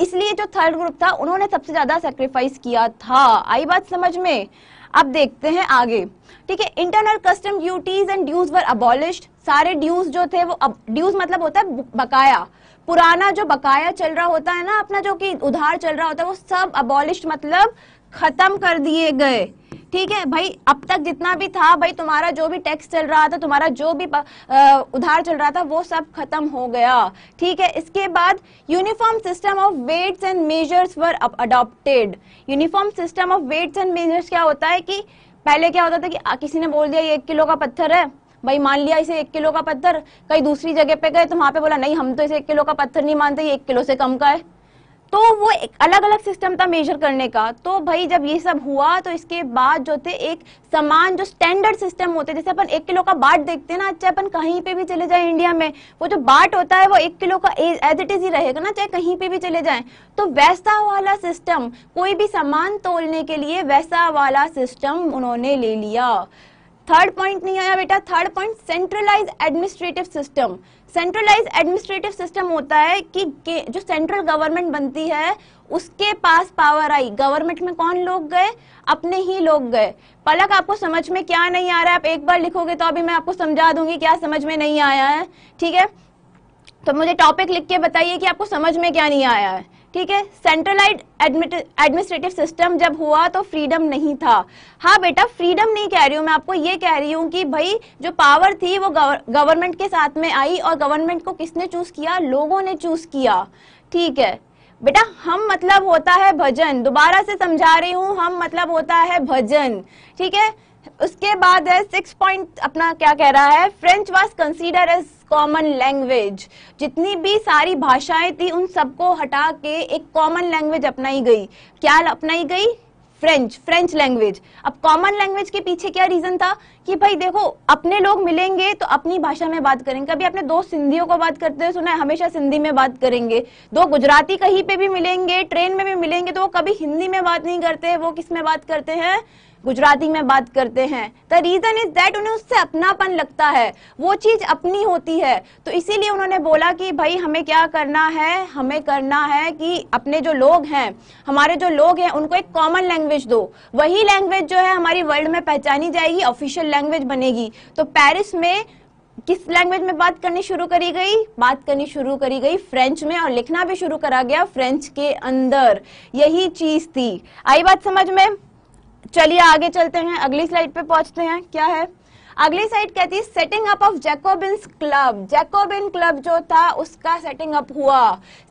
इसलिए जो थर्ड ग्रुप था उन्होंने सबसे ज्यादा सेक्रीफाइस किया था आई बात समझ में अब देखते हैं आगे ठीक है internal custom duties and dues were abolished सारे ड्यूज जो थे वो ड्यूज मतलब होता है बकाया पुराना जो बकाया चल रहा होता है ना अपना जो कि उधार चल रहा होता है वो सब अबॉलिश्ड मतलब खत्म कर दिए गए ठीक है भाई अब तक जितना भी था भाई तुम्हारा जो भी टैक्स चल रहा था तुम्हारा जो भी उधार चल रहा था वो सब खत्म हो गया ठीक है इसके बाद uniform system of weights and measures were adopted uniform system of weights and measures क्या होता है कि पहले क्या होता था कि किसी ने बोल दिया ये एक किलो का पत्थर है भाई मान लिया इसे एक किलो का पत्थर कहीं दूसरी जगह पे गए तो वहां पे बोला नहीं हम तो इसे एक किलो का पत्थर नहीं मानते ये एक किलो से कम का है तो वो एक अलग अलग सिस्टम था मेजर करने का तो भाई जब ये सब हुआ तो इसके बाद जो थे एक समान जो स्टैंडर्ड सिस्टम होते जैसे अपन एक किलो का बाट देखते हैं ना चाहे अपन कहीं पे भी चले जाए इंडिया में वो जो बाट होता है वो एक किलो का एज इट इज ही रहेगा ना चाहे कहीं पे भी चले जाए तो वैसा वाला सिस्टम कोई भी सामान तोलने के लिए वैसा वाला सिस्टम उन्होंने ले लिया थर्ड पॉइंट नहीं आया बेटा third point centralise administrative system centralise administrative system होता है कि जो सेंट्रल गवर्नमेंट बनती है उसके पास पावर आई गवर्नमेंट में कौन लोग गए अपने ही लोग गए पलक आपको समझ में क्या नहीं आ रहा है आप एक बार लिखोगे तो अभी मैं आपको समझा दूंगी क्या समझ में नहीं आया है ठीक है तो मुझे टॉपिक लिख के बताइए कि आपको समझ में क्या नहीं आया है ठीक है सेंट्रलाइज एडमिनिस्ट्रेटिव सिस्टम जब हुआ तो फ्रीडम नहीं था हाँ बेटा फ्रीडम नहीं कह रही हूँ मैं आपको ये कह रही हूँ कि भाई जो पावर थी वो गवर्नमेंट के साथ में आई और गवर्नमेंट को किसने चूज किया लोगों ने चूज किया ठीक है बेटा हम मतलब होता है भजन दोबारा से समझा रही हूँ हम मतलब होता है भजन ठीक है उसके बाद है सिक्स पॉइंट अपना क्या कह रहा है French was consider as common language जितनी भी सारी भाषाएं थी उन सबको हटा के एक कॉमन लैंग्वेज अपनाई गई क्या अपनाई गई फ्रेंच फ्रेंच लैंग्वेज अब कॉमन लैंग्वेज के पीछे क्या रीजन था कि भाई देखो अपने लोग मिलेंगे तो अपनी भाषा में बात करेंगे कभी अपने दो सिंधियों को बात करते हुए सुना है हमेशा सिंधी में बात करेंगे दो गुजराती कहीं पे भी मिलेंगे ट्रेन में भी मिलेंगे तो वो कभी हिंदी में बात नहीं करते वो किस में बात करते हैं गुजराती में बात करते हैं द रीजन इज दैट उन्हें उससे अपनापन लगता है वो चीज अपनी होती है तो इसीलिए उन्होंने बोला कि भाई हमें क्या करना है हमें करना है कि अपने जो लोग हैं हमारे जो लोग हैं उनको एक कॉमन लैंग्वेज दो वही लैंग्वेज जो है हमारी वर्ल्ड में पहचानी जाएगी ऑफिशियल लैंग्वेज बनेगी तो पेरिस में किस लैंग्वेज में बात करनी शुरू करी गई बात करनी शुरू करी गई फ्रेंच में और लिखना भी शुरू करा गया फ्रेंच के अंदर यही चीज थी आई बात समझ में चलिए आगे चलते हैं अगली स्लाइड पे पहुंचते हैं क्या है अगली साइड कहती है setting up of Jacobin club Jacobin club जो था उसका सेटिंग अप हुआ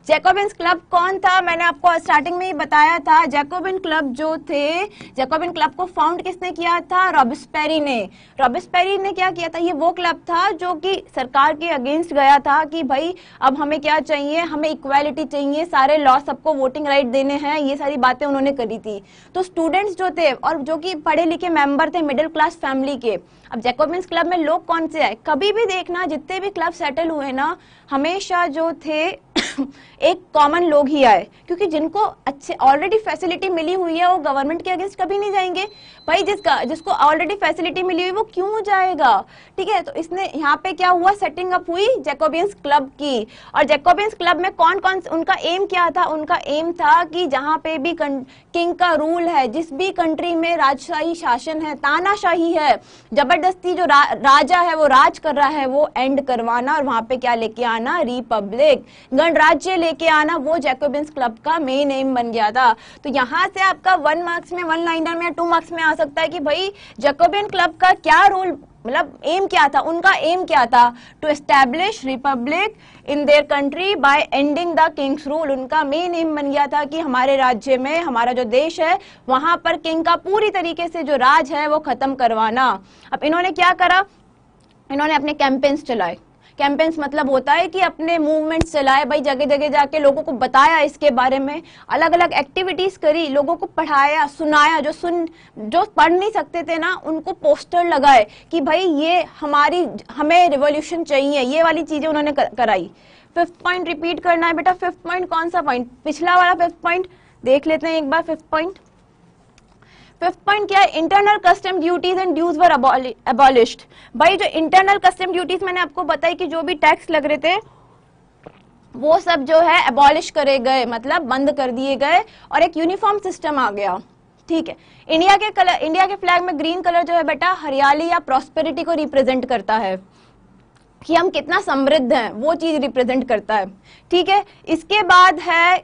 जैकोबिन क्लब कौन था मैंने आपको स्टार्टिंग में ही बताया था जैकोबिन क्लब जो थे जैकोबिन क्लब को फाउंड किसने किया था रॉबिस्पेरी ने रॉबिस्पेरी ने क्या किया था ये वो क्लब था जो कि सरकार के अगेंस्ट गया था कि भाई अब हमें क्या चाहिए हमें इक्वालिटी चाहिए सारे लॉ सबको वोटिंग राइट देने हैं ये सारी बातें उन्होंने करी थी तो स्टूडेंट्स जो थे और जो कि पढ़े लिखे मेंबर थे मिडिल क्लास फैमिली के अब जैकोबिन क्लब में लोग कौन से आए कभी भी देखना जितने भी क्लब सेटल हुए ना हमेशा जो थे एक कॉमन लोग ही आए क्योंकि जिनको अच्छे ऑलरेडी फैसिलिटी मिली हुई है वो गवर्नमेंट के अगेंस्ट कभी नहीं जाएंगे भाई जिसका जिसको ऑलरेडी फैसिलिटी मिली हुई वो क्यों जाएगा ठीक है तो इसने यहाँ पे क्या हुआ सेटिंग अप हुई जैकोबियंस क्लब की और जैकोबियंस क्लब में कौन कौन उनका एम क्या था उनका एम था कि जहाँ पे भी किंग का रूल है जिस भी कंट्री में राजशाही शासन है तानाशाही है जबरदस्ती जो रा, राजा है वो राज कर रहा है वो एंड करवाना और वहां पे क्या लेके आना रिपब्लिक गणराज्य लेके आना वो जैकोबिन्स क्लब का मेन एम बन गया था तो यहाँ से आपका वन मार्क्स में वन लाइनर में टू मार्क्स में आ सकता है कि भाई जैकोबिन क्लब का क्या रोल मतलब एम क्या था उनका एम क्या था to establish republic in their country by ending the king's rule उनका मेन एम बन गया था कि हमारे राज्य में हमारा जो देश है वहां पर किंग का पूरी तरीके से जो राज है वो खत्म करवाना अब इन्होंने क्या करा इन्होंने अपने कैंपेन्स चलाए कैंपेन्स मतलब होता है कि अपने मूवमेंट चलाए भाई जगह जगह जाके लोगों को बताया इसके बारे में अलग अलग एक्टिविटीज करी लोगों को पढ़ाया सुनाया जो सुन जो पढ़ नहीं सकते थे ना उनको पोस्टर लगाए कि भाई ये हमारी हमें रिवोल्यूशन चाहिए ये वाली चीजें उन्होंने कराई फिफ्थ पॉइंट रिपीट करना है बेटा फिफ्थ पॉइंट कौन सा पॉइंट पिछला वाला फिफ्थ पॉइंट देख लेते हैं एक बार फिफ्थ पॉइंट फिफ्थ पॉइंट क्या है internal custom duties and dues were abolished भाई जो इंटरनल कस्टम ड्यूटीज मैंने आपको बताई कि जो भी टैक्स लग रहे थे वो सब जो है अबॉलिश करे गए मतलब बंद कर दिए गए और एक यूनिफॉर्म सिस्टम आ गया ठीक है इंडिया के कलर इंडिया के फ्लैग में ग्रीन कलर जो है बेटा हरियाली या प्रॉस्पेरिटी को रिप्रेजेंट करता है कि हम कितना समृद्ध हैं वो चीज रिप्रेजेंट करता है ठीक है इसके बाद है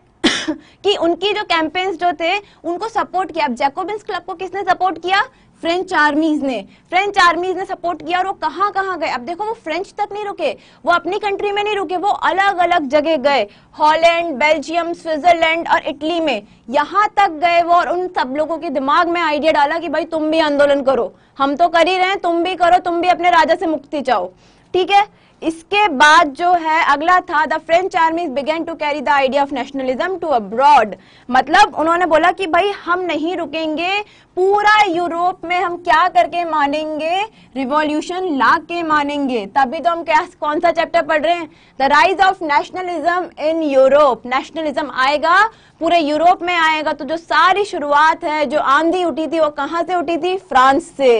कि उनकी जो कैंपेन्स जो थे उनको सपोर्ट किया अब जैकोबिन्स क्लब को किसने सपोर्ट किया फ्रेंच आर्मीज ने फ्रेंच आर्मीज ने सपोर्ट किया और वो कहाँ कहाँ गए अब देखो वो फ्रेंच तक नहीं रुके वो अपनी कंट्री में नहीं रुके वो अलग अलग जगह गए हॉलैंड बेल्जियम स्विट्जरलैंड और इटली में यहाँ तक गए वो और उन सब लोगों के दिमाग में आइडिया डाला कि भाई तुम भी आंदोलन करो हम तो कर ही रहे हैं तुम भी करो तुम भी अपने राजा से मुक्ति चाहो ठीक है इसके बाद जो है अगला था the French army began to carry the idea of nationalism to abroad मतलब उन्होंने बोला कि भाई हम नहीं रुकेंगे पूरा यूरोप में हम क्या करके मानेंगे रिवॉल्यूशन ला के मानेंगे तभी तो हम क्या कौन सा चैप्टर पढ़ रहे हैं the rise of nationalism in Europe nationalism आएगा पूरे यूरोप में आएगा तो जो सारी शुरुआत है जो आंधी उठी थी वो कहां से उठी थी फ्रांस से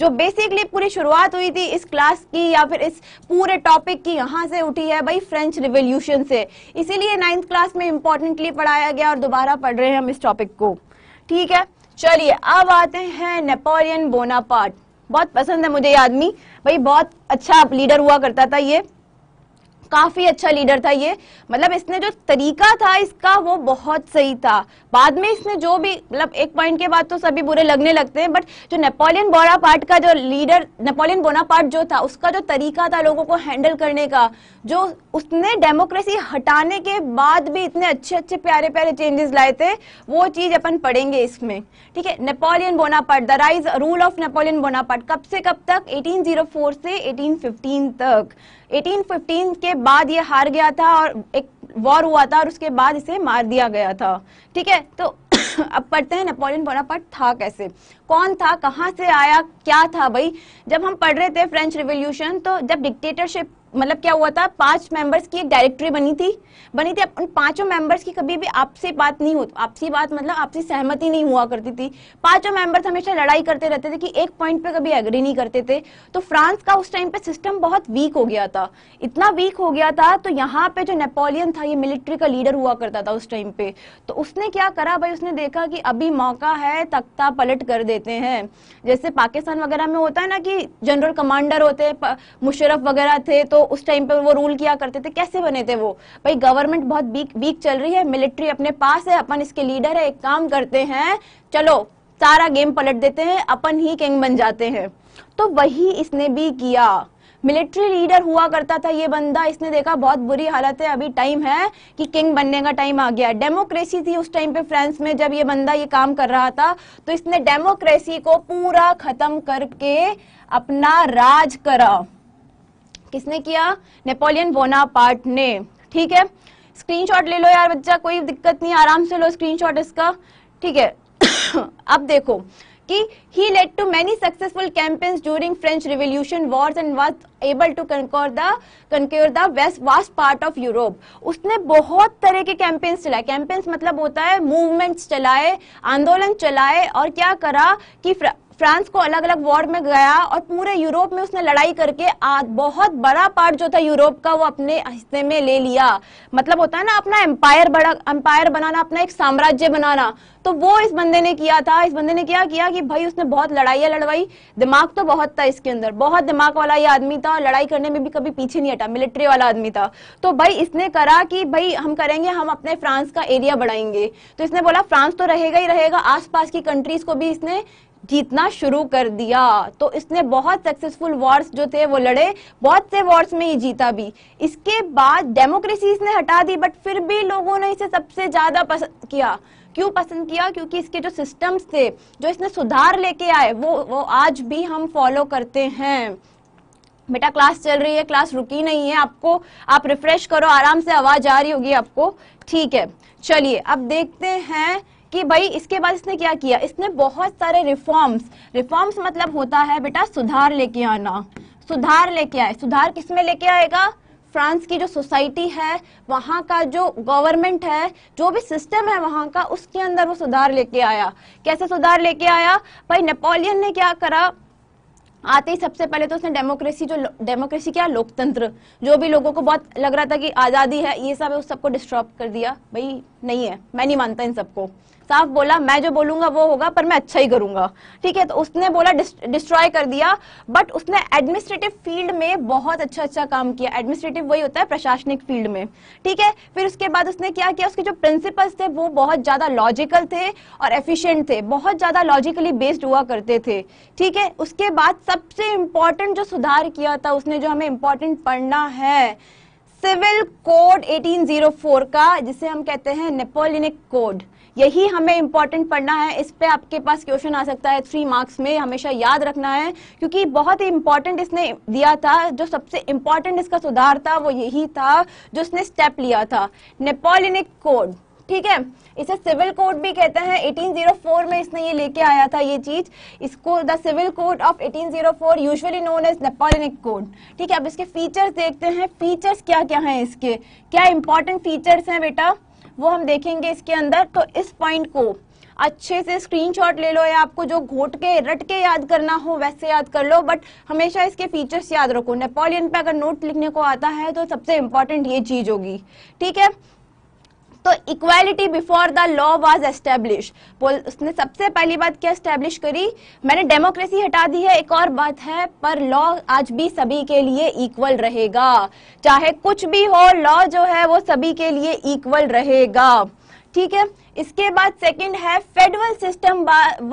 जो बेसिकली पूरी शुरुआत हुई थी इस क्लास की या फिर इस पूरे टॉपिक की यहां से उठी है भाई फ्रेंच रिवोल्यूशन से इसीलिए नाइन्थ क्लास में इंपॉर्टेंटली पढ़ाया गया और दोबारा पढ़ रहे हैं हम इस टॉपिक को ठीक है चलिए अब आते हैं नेपोलियन बोनापार्ट बहुत पसंद है मुझे ये आदमी भाई बहुत अच्छा लीडर हुआ करता था ये काफी अच्छा लीडर था ये मतलब इसने जो तरीका था इसका वो बहुत सही था बाद में इसने जो भी मतलब एक पॉइंट के बाद तो सभी बुरे लगने लगते हैं बट जो नेपोलियन पार्ट का जो लीडर नेपोलियन पार्ट जो था उसका जो तरीका था लोगों को हैंडल करने का जो उसने डेमोक्रेसी हटाने के बाद भी इतने अच्छे अच्छे प्यारे प्यारे चेंजेस लाए थे वो चीज अपन पढ़ेंगे इसमें ठीक है Napoleon Bonaparte the rise rule of Napoleon Bonaparte कब से कब तक एटीन oh से एटीन तक 1815 के बाद ये हार गया था और एक वॉर हुआ था और उसके बाद इसे मार दिया गया था ठीक है तो अब पढ़ते हैं नेपोलियन बोनापार्ट था कैसे कौन था कहां से आया क्या था भाई जब हम पढ़ रहे थे फ्रेंच रिवोल्यूशन तो जब डिक्टेटरशिप मतलब क्या हुआ था पांच मेंबर्स की एक डायरेक्टरी बनी थी बनी थी उन पांचों मेंबर्स की कभी भी आपसे बात नहीं होती आपसी बात मतलब आपसी सहमति नहीं हुआ करती थी पांचों मेंबर्स हमेशा लड़ाई करते रहते थे कि एक पॉइंट पे कभी एग्री नहीं करते थे तो फ्रांस का उस टाइम पे सिस्टम बहुत वीक हो गया था इतना वीक हो गया था तो यहाँ पे जो नेपोलियन था ये मिलिट्री का लीडर हुआ करता था उस टाइम पे तो उसने क्या करा भाई उसने देखा कि अभी मौका है तख्ता पलट कर देते हैं जैसे पाकिस्तान वगैरह में होता है ना कि जनरल कमांडर होते मुशरफ वगैरह थे तो उस टाइम पे वो रूल किया करते थे कैसे बने थे वो भाई गवर्नमेंट बहुत वीक वीक चल रही है मिलिट्री अपने पास है अपन इसके लीडर है एक काम करते हैं चलो सारा गेम पलट देते हैं अपन ही किंग बन जाते हैं तो वही इसने भी किया मिलिट्री लीडर हुआ करता था ये बंदा इसने देखा बहुत बुरी हालत है अभी टाइम है कि किंग बनने का टाइम आ गया डेमोक्रेसी थी उस टाइम पे फ्रांस में जब ये बंदा ये काम कर रहा था तो इसने डेमोक्रेसी को पूरा खत्म करके अपना राज करा किसने किया नेपोलियन बोनापार्ट ने ठीक है स्क्रीनशॉट ले लो यार बच्चा कोई दिक्कत नहीं आराम से लो स्क्रीनशॉट इसका ठीक है अब देखो कि he led to many successful campaigns during French Revolution wars and was able to conquer the conquer the west vast part of Europe उसने बहुत तरह के कैंपेन्स चलाए कैंपेन्स मतलब होता है मूवमेंट्स चलाए आंदोलन चलाए और क्या करा कि फ्रांस को अलग अलग वॉर में गया और पूरे यूरोप में उसने लड़ाई करके बहुत बड़ा पार्ट जो था यूरोप का वो अपने हिस्से में ले लिया मतलब होता है ना अपना एम्पायर बड़ा एम्पायर बनाना अपना एक साम्राज्य बनाना तो वो इस बंदे ने किया था इस बंदे ने क्या किया कि भाई उसने बहुत लड़ाइयाँ लड़वाई दिमाग तो बहुत था इसके अंदर बहुत दिमाग वाला ये आदमी था और लड़ाई करने में भी कभी पीछे नहीं हटा मिलिट्री वाला आदमी था तो भाई इसने करा कि भाई हम करेंगे हम अपने फ्रांस का एरिया बढ़ाएंगे तो इसने बोला फ्रांस तो रहेगा ही रहेगा आसपास की कंट्रीज को भी इसने जीतना शुरू कर दिया तो इसने बहुत सक्सेसफुल वॉर्स जो थे वो लड़े बहुत से वॉर्स में ही जीता भी इसके बाद डेमोक्रेसी इसने हटा दी बट फिर भी लोगों ने इसे सबसे ज्यादा पसंद किया क्यों पसंद किया क्योंकि इसके जो सिस्टम्स थे जो इसने सुधार लेके आए वो वो आज भी हम फॉलो करते हैं बेटा क्लास चल रही है क्लास रुकी नहीं है आपको आप रिफ्रेश करो आराम से आवाज आ रही होगी आपको ठीक है चलिए अब देखते हैं कि भाई इसके बाद इसने क्या किया इसने बहुत सारे रिफॉर्म्स रिफॉर्म्स मतलब होता है बेटा सुधार लेके आना सुधार लेके आए सुधार किस में लेके आएगा फ्रांस की जो सोसाइटी है वहां का जो गवर्नमेंट है जो भी सिस्टम है वहां का उसके अंदर वो सुधार लेके आया कैसे सुधार लेके आया भाई नेपोलियन ने क्या करा आते ही सबसे पहले तो उसने डेमोक्रेसी जो डेमोक्रेसी क्या लोकतंत्र जो भी लोगों को बहुत लग रहा था कि आज़ादी है ये सब उस सबको डिस्टर्ब कर दिया भाई नहीं है मैं नहीं मानता इन सबको साफ बोला मैं जो बोलूंगा वो होगा पर मैं अच्छा ही करूंगा ठीक है तो उसने बोला डिस्ट्रॉय कर दिया बट उसने एडमिनिस्ट्रेटिव फील्ड में बहुत अच्छा अच्छा काम किया एडमिनिस्ट्रेटिव वही होता है प्रशासनिक फील्ड में ठीक है फिर उसके बाद उसने क्या किया उसके जो प्रिंसिपल्स थे वो बहुत ज्यादा लॉजिकल थे और एफिशियंट थे बहुत ज्यादा लॉजिकली बेस्ड हुआ करते थे ठीक है उसके बाद सबसे इम्पोर्टेंट जो सुधार किया था उसने जो हमें इम्पोर्टेंट पढ़ना है सिविल कोड 1804 का जिसे हम कहते हैं नेपोलिनिक कोड यही हमें इंपॉर्टेंट पढ़ना है इस पे आपके पास क्वेश्चन आ सकता है थ्री मार्क्स में हमेशा याद रखना है क्योंकि बहुत ही इंपॉर्टेंट इसने दिया था जो सबसे इंपॉर्टेंट इसका सुधार था वो यही था जो इसने स्टेप लिया था नेपोलिनिक कोड ठीक है इसे सिविल कोड भी कहते हैं 1804 में इसने ये लेके आया था ये चीज इसको the civil code of 1804 usually known as Napoleonic code ठीक है अब इसके फीचर्स देखते हैं फीचर्स क्या क्या हैं इसके क्या इंपॉर्टेंट फीचर्स हैं बेटा वो हम देखेंगे इसके अंदर तो इस पॉइंट को अच्छे से स्क्रीनशॉट ले लो या आपको जो घोट के रट के याद करना हो वैसे याद कर लो बट हमेशा इसके फीचर्स याद रखो नेपोलियन पे अगर नोट लिखने को आता है तो सबसे इम्पोर्टेंट ये चीज़ होगी ठीक है तो equality before the law was establish उसने सबसे पहली बात क्या एस्टेब्लिश करी मैंने डेमोक्रेसी हटा दी है एक और बात है पर लॉ आज भी सभी के लिए इक्वल रहेगा चाहे कुछ भी हो लॉ जो है वो सभी के लिए इक्वल रहेगा ठीक है इसके बाद सेकंड है federal system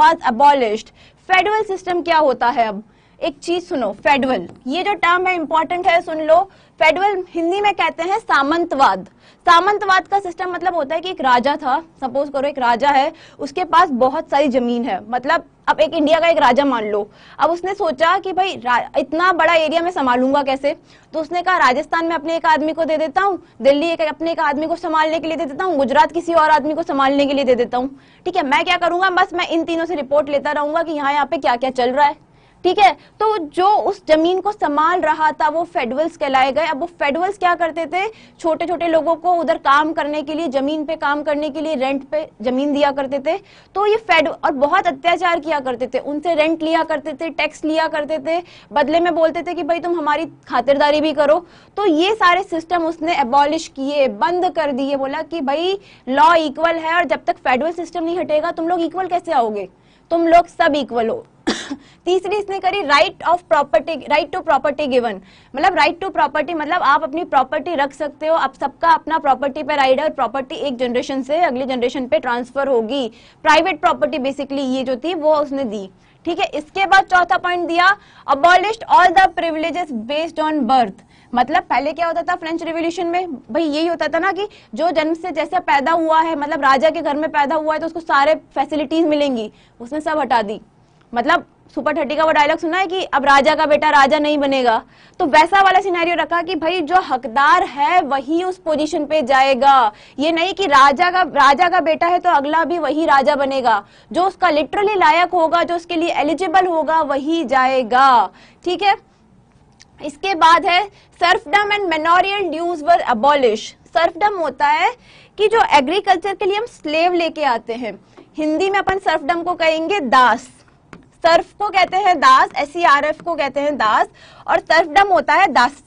was abolished federal system क्या होता है अब एक चीज सुनो फेडरल ये जो टर्म है इंपॉर्टेंट है सुन लो फेडरल हिंदी में कहते हैं सामंतवाद सामंतवाद का सिस्टम मतलब होता है कि एक राजा था सपोज करो एक राजा है उसके पास बहुत सारी जमीन है मतलब अब एक इंडिया का एक राजा मान लो अब उसने सोचा कि भाई इतना बड़ा एरिया मैं संभालूंगा कैसे तो उसने कहा राजस्थान में अपने एक आदमी को दे देता हूँ दिल्ली एक अपने एक आदमी को संभालने के लिए दे देता हूँ गुजरात किसी और आदमी को संभालने के लिए दे देता हूँ ठीक है मैं क्या करूंगा बस मैं इन तीनों से रिपोर्ट लेता रहूंगा कि यहाँ यहाँ पे क्या क्या चल रहा है ठीक है तो जो उस जमीन को संभाल रहा था वो फेडवल्स कहलाए गए अब वो फेडवल्स क्या करते थे छोटे छोटे लोगों को उधर काम करने के लिए जमीन पे काम करने के लिए रेंट पे जमीन दिया करते थे तो ये फेड और बहुत अत्याचार किया करते थे उनसे रेंट लिया करते थे टैक्स लिया करते थे बदले में बोलते थे कि भाई तुम हमारी खातिरदारी भी करो तो ये सारे सिस्टम उसने एबॉलिश किए बंद कर दिए बोला कि भाई लॉ इक्वल है और जब तक फेडरल सिस्टम नहीं हटेगा तुम लोग इक्वल कैसे आओगे तुम लोग सब इक्वल हो तीसरी इसने करी right of property right to property given मतलब राइट टू प्रॉपर्टी मतलब आप अपनी प्रॉपर्टी रख सकते हो आप सबका अपना प्रॉपर्टी पे राइट है और प्रॉपर्टी एक जनरेशन से अगली जनरेशन पे ट्रांसफर होगी प्राइवेट प्रॉपर्टी बेसिकली ये जो थी वो उसने दी ठीक है इसके बाद चौथा पॉइंट दिया abolished all the privileges based on birth मतलब पहले क्या होता था फ्रेंच रिवोल्यूशन में भाई यही होता था ना कि जो जन्म से जैसे पैदा हुआ है मतलब राजा के घर में पैदा हुआ है तो उसको सारे फैसिलिटीज मिलेंगी उसने सब हटा दी मतलब सुपर थर्टी का वो डायलॉग सुना है कि अब राजा का बेटा राजा नहीं बनेगा तो वैसा वाला सिनेरियो रखा कि भाई जो हकदार है वही उस पोजीशन पे जाएगा ये नहीं कि राजा का राजा का बेटा है तो अगला भी वही राजा बनेगा जो उसका लिटरली लायक होगा जो उसके लिए एलिजिबल होगा वही जाएगा ठीक है इसके बाद है serfdom and manorial dues were abolish serfdom होता है कि जो एग्रीकल्चर के लिए हम स्लेव लेके आते हैं हिंदी में अपन सर्फडम को कहेंगे दास सर्फ को कहते हैं दास एस e को कहते हैं दास और सर्फडम होता है दास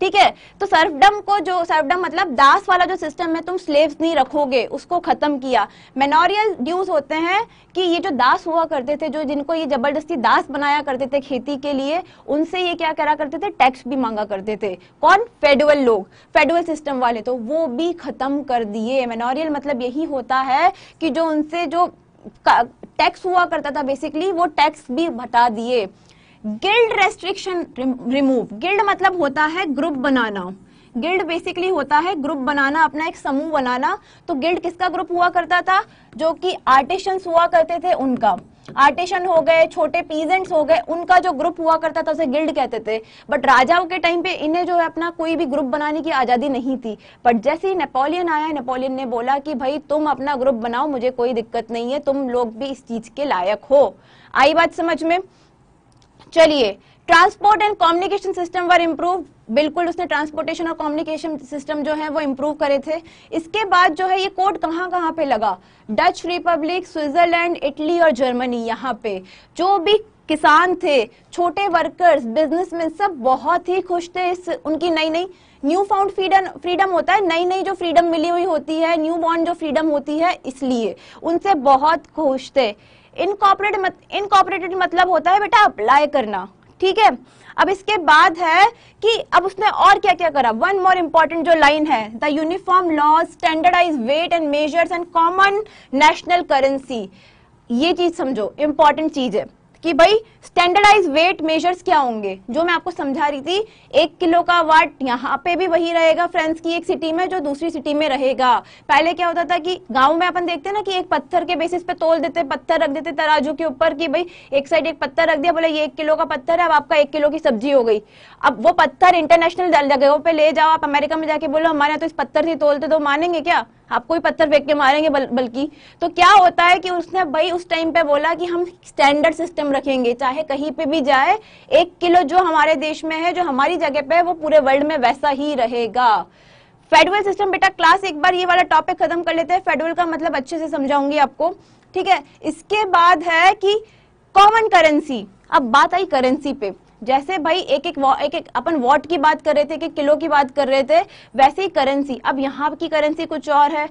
ठीक है तो सर्फडम को जो सर्फडम मतलब दास वाला जो सिस्टम है तुम स्लेव्स नहीं रखोगे उसको खत्म किया मेनोरियल ड्यूज होते हैं कि ये जो दास हुआ करते थे जो जिनको ये जबरदस्ती दास बनाया करते थे खेती के लिए उनसे ये क्या करा करते थे टैक्स भी मांगा करते थे कौन फेडरल लोग फेडरल सिस्टम वाले तो वो भी खत्म कर दिए मेनोरियल मतलब यही होता है कि जो उनसे जो टैक्स हुआ करता था बेसिकली वो टैक्स भी हटा दिए गिल्ड रेस्ट्रिक्शन रिमूव गिल्ड मतलब होता है ग्रुप बनाना गिल्ड बेसिकली होता है ग्रुप बनाना अपना एक समूह बनाना तो गिल्ड किसका ग्रुप हुआ करता था जो कि आर्टिशंस हुआ करते थे उनका आर्टिशन हो गए छोटे पीजेंट्स हो गए उनका जो ग्रुप हुआ करता था उसे गिल्ड कहते थे बट राजाओं के टाइम पे इन्हें जो है अपना कोई भी ग्रुप बनाने की आजादी नहीं थी बट जैसे ही नेपोलियन आया नेपोलियन ने बोला कि भाई तुम अपना ग्रुप बनाओ मुझे कोई दिक्कत नहीं है तुम लोग भी इस चीज के लायक हो आई बात समझ में चलिए transport and communication system were improve बिल्कुल उसने ट्रांसपोर्टेशन और कम्युनिकेशन सिस्टम जो है वो इम्प्रूव करे थे इसके बाद जो है ये कोड कहाँ कहाँ पे लगा डच रिपब्लिक स्विट्जरलैंड इटली और जर्मनी यहाँ पे जो भी किसान थे छोटे वर्कर्स बिजनेसमैन सब बहुत ही खुश थे इस उनकी नई नई न्यू फाउंड फ्रीडम फ्रीडम होता है नई नई जो फ्रीडम मिली हुई होती है न्यू बॉर्न जो फ्रीडम होती है इसलिए उनसे बहुत खुश थे इनकॉपरेट मत, इनकॉपरेटेड मतलब होता है बेटा अप्लाई करना ठीक है अब इसके बाद है कि अब उसने और क्या क्या करा वन मोर इंपॉर्टेंट जो लाइन है the uniform law standardize weight and measures and common national currency ये चीज समझो इंपॉर्टेंट चीज है कि भाई स्टैंडर्डाइज वेट मेजर्स क्या होंगे जो मैं आपको समझा रही थी एक किलो का वाट यहाँ पे भी वही रहेगा फ्रेंड्स की एक सिटी में जो दूसरी सिटी में रहेगा पहले क्या होता था कि गांव में अपन देखते ना कि एक पत्थर के बेसिस पे तोल देते पत्थर रख देते तराजू के ऊपर कि भाई एक साइड एक पत्थर रख दिया बोले ये एक किलो का पत्थर है अब आपका एक किलो की सब्जी हो गई अब वो पत्थर इंटरनेशनल जगहों पर ले जाओ आप अमेरिका में जाके बोलो हमारे यहाँ तो इस पत्थर से तोलते तो मानेंगे क्या आपको ही पत्थर फेंक के मारेंगे बल्कि तो क्या होता है कि उसने भाई उस टाइम पे बोला कि हम स्टैंडर्ड सिस्टम रखेंगे चाहे चाहे कहीं पे भी जाए एक किलो जो हमारे देश में है जो हमारी जगह पे है वो पूरे वर्ल्ड में वैसा ही रहेगा फेडरल सिस्टम बेटा क्लास एक बार ये वाला टॉपिक खत्म कर लेते हैं फेडरल का मतलब अच्छे से समझाऊंगी आपको ठीक है इसके बाद है कि कॉमन करेंसी अब बात आई करेंसी पे जैसे भाई एक एक एक एक अपन वॉट की बात कर रहे थे कि किलो की बात कर रहे थे वैसे ही करेंसी अब यहाँ की करेंसी कुछ और है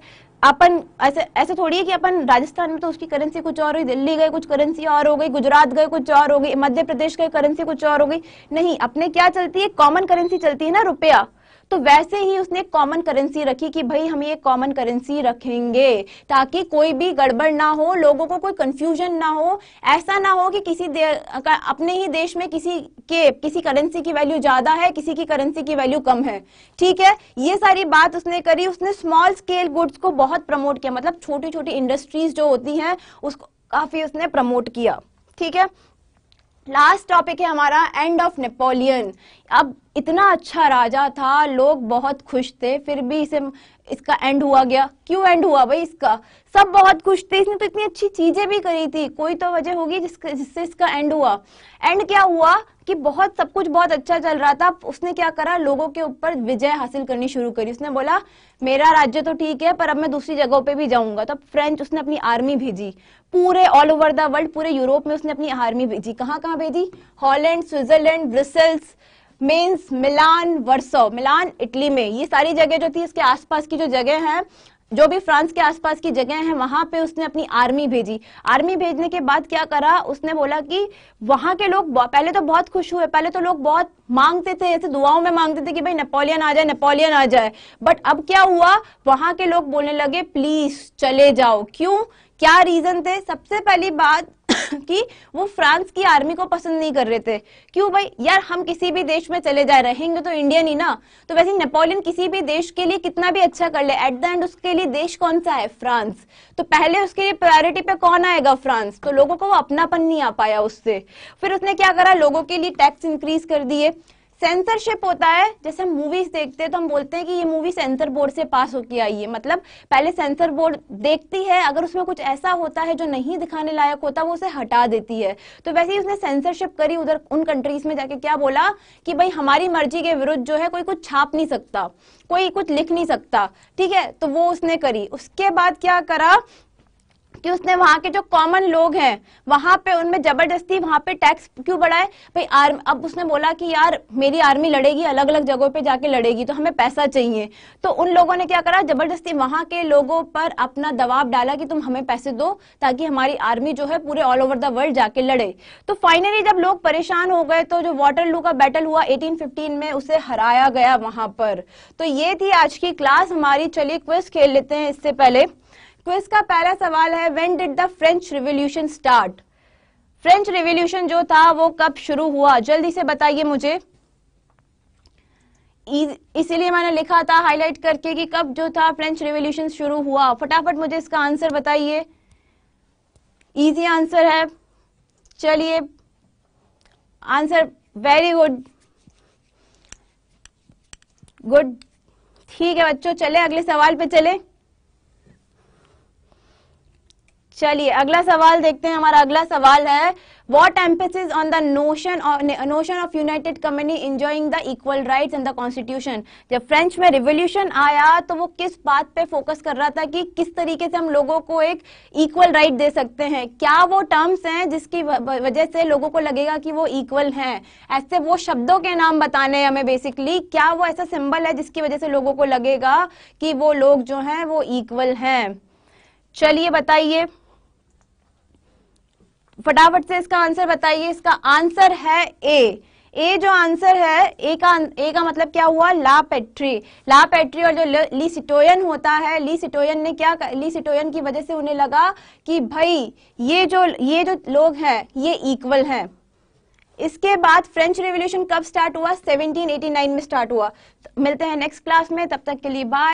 अपन ऐसे ऐसे थोड़ी है कि अपन राजस्थान में तो उसकी करेंसी कुछ और हुई दिल्ली गए कुछ करेंसी और हो गई गुजरात गए कुछ और हो गई मध्य प्रदेश गए करेंसी कुछ और हो गई नहीं अपने क्या चलती है कॉमन करेंसी चलती है ना रुपया तो वैसे ही उसने कॉमन करेंसी रखी कि भाई हम ये कॉमन करेंसी रखेंगे ताकि कोई भी गड़बड़ ना हो लोगों को कोई कंफ्यूजन ना हो ऐसा ना हो कि किसी अपने ही देश में किसी के किसी करेंसी की वैल्यू ज्यादा है किसी की करेंसी की वैल्यू कम है ठीक है ये सारी बात उसने करी उसने स्मॉल स्केल गुड्स को बहुत प्रमोट किया मतलब छोटी छोटी इंडस्ट्रीज जो होती है उसको काफी उसने प्रमोट किया ठीक है लास्ट टॉपिक है हमारा एंड ऑफ नेपोलियन अब इतना अच्छा राजा था लोग बहुत खुश थे फिर भी इसे इसका एंड हुआ गया क्यों एंड हुआ भाई इसका सब बहुत खुश थे इसने तो इतनी अच्छी चीजें भी करी थी कोई तो वजह होगी जिससे इसका एंड हुआ एंड क्या हुआ कि बहुत सब कुछ बहुत अच्छा चल रहा था उसने क्या करा लोगों के ऊपर विजय हासिल करनी शुरू करी उसने बोला मेरा राज्य तो ठीक है पर अब मैं दूसरी जगहों पे भी जाऊंगा तो फ्रेंच उसने अपनी आर्मी भेजी पूरे ऑल ओवर द वर्ल्ड पूरे यूरोप में उसने अपनी आर्मी भेजी कहाँ कहाँ भेजी Holland Switzerland Brussels means Milan Warsaw Milan Italy में ये सारी जगह जो थी इसके आसपास की जो जगह है जो भी फ्रांस के आसपास की जगह है वहां पे उसने अपनी आर्मी भेजी आर्मी भेजने के बाद क्या करा उसने बोला कि वहां के लोग पहले तो बहुत खुश हुए पहले तो लोग बहुत मांगते थे ऐसे दुआओं में मांगते थे कि भाई नेपोलियन आ जाए नेपोलियन आ जाए बट अब क्या हुआ वहां के लोग बोलने लगे प्लीज चले जाओ क्यों क्या रीजन थे सबसे पहली बात कि वो फ्रांस की आर्मी को पसंद नहीं कर रहे थे क्यों भाई यार हम किसी भी देश में चले जाए रहेंगे तो इंडियन ही ना तो वैसे नेपोलियन किसी भी देश के लिए कितना भी अच्छा कर ले एट द एंड उसके लिए देश कौन सा है फ्रांस तो पहले उसके लिए प्रायोरिटी पे कौन आएगा फ्रांस तो लोगों को वो अपनापन नहीं आ पाया उससे फिर उसने क्या करा लोगों के लिए टैक्स इंक्रीज कर दिए सेंसरशिप होता है जैसे हम मूवीज देखते हैं तो हम बोलते हैं कि ये मूवी सेंसर बोर्ड से पास होकर आई है मतलब पहले सेंसर बोर्ड देखती है अगर उसमें कुछ ऐसा होता है जो नहीं दिखाने लायक होता वो उसे हटा देती है तो वैसे ही उसने सेंसरशिप करी उधर उन कंट्रीज में जाके क्या बोला कि भाई हमारी मर्जी के विरुद्ध जो है कोई कुछ छाप नहीं सकता कोई कुछ लिख नहीं सकता ठीक है तो वो उसने करी उसके बाद क्या करा कि उसने वहां के जो कॉमन लोग हैं वहां पे उनमें जबरदस्ती वहां पे टैक्स क्यों बढ़ाए भाई आर्म अब उसने बोला कि यार मेरी आर्मी लड़ेगी अलग अलग जगहों पे जाके लड़ेगी तो हमें पैसा चाहिए तो उन लोगों ने क्या करा जबरदस्ती वहां के लोगों पर अपना दबाव डाला कि तुम हमें पैसे दो ताकि हमारी आर्मी जो है पूरे ऑल ओवर द वर्ल्ड जाके लड़े तो फाइनली जब लोग परेशान हो गए तो जो वाटरलू का बैटल हुआ एटीन में उसे हराया गया वहां पर तो ये थी आज की क्लास हमारी चलिए क्विज खेल लेते हैं इससे पहले क्विज तो इसका पहला सवाल है when did the French Revolution start French Revolution जो था वो कब शुरू हुआ जल्दी से बताइए मुझे इसीलिए मैंने लिखा था हाईलाइट करके कि कब जो था फ्रेंच रिवोल्यूशन शुरू हुआ फटाफट मुझे इसका आंसर बताइए इजी आंसर है चलिए आंसर वेरी गुड गुड ठीक है बच्चों चले अगले सवाल पे चले चलिए अगला सवाल देखते हैं हमारा अगला सवाल है what emphasis on the notion notion of united company enjoying the equal right in the constitution जब फ्रेंच में रिवोल्यूशन आया तो वो किस बात पे फोकस कर रहा था कि किस तरीके से हम लोगों को एक इक्वल राइट right दे सकते हैं क्या वो टर्म्स हैं जिसकी वजह से लोगों को लगेगा कि वो इक्वल हैं ऐसे वो शब्दों के नाम बताने हमें बेसिकली क्या वो ऐसा सिंबल है जिसकी वजह से लोगों को लगेगा कि वो लोग जो हैं वो इक्वल हैं चलिए बताइए फटाफट से इसका आंसर बताइए इसका आंसर है ए ए जो आंसर है ए का ए का मतलब क्या हुआ ला पेट्री ला पेट्री और जो ली सिटोयन होता है ली सिटोयन ने क्या ली सिटोयन की वजह से उन्हें लगा कि भाई ये जो ये जो लोग हैं ये इक्वल हैं इसके बाद फ्रेंच रिवोल्यूशन कब स्टार्ट हुआ 1789 में स्टार्ट हुआ मिलते हैं नेक्स्ट क्लास में तब तक के लिए बाय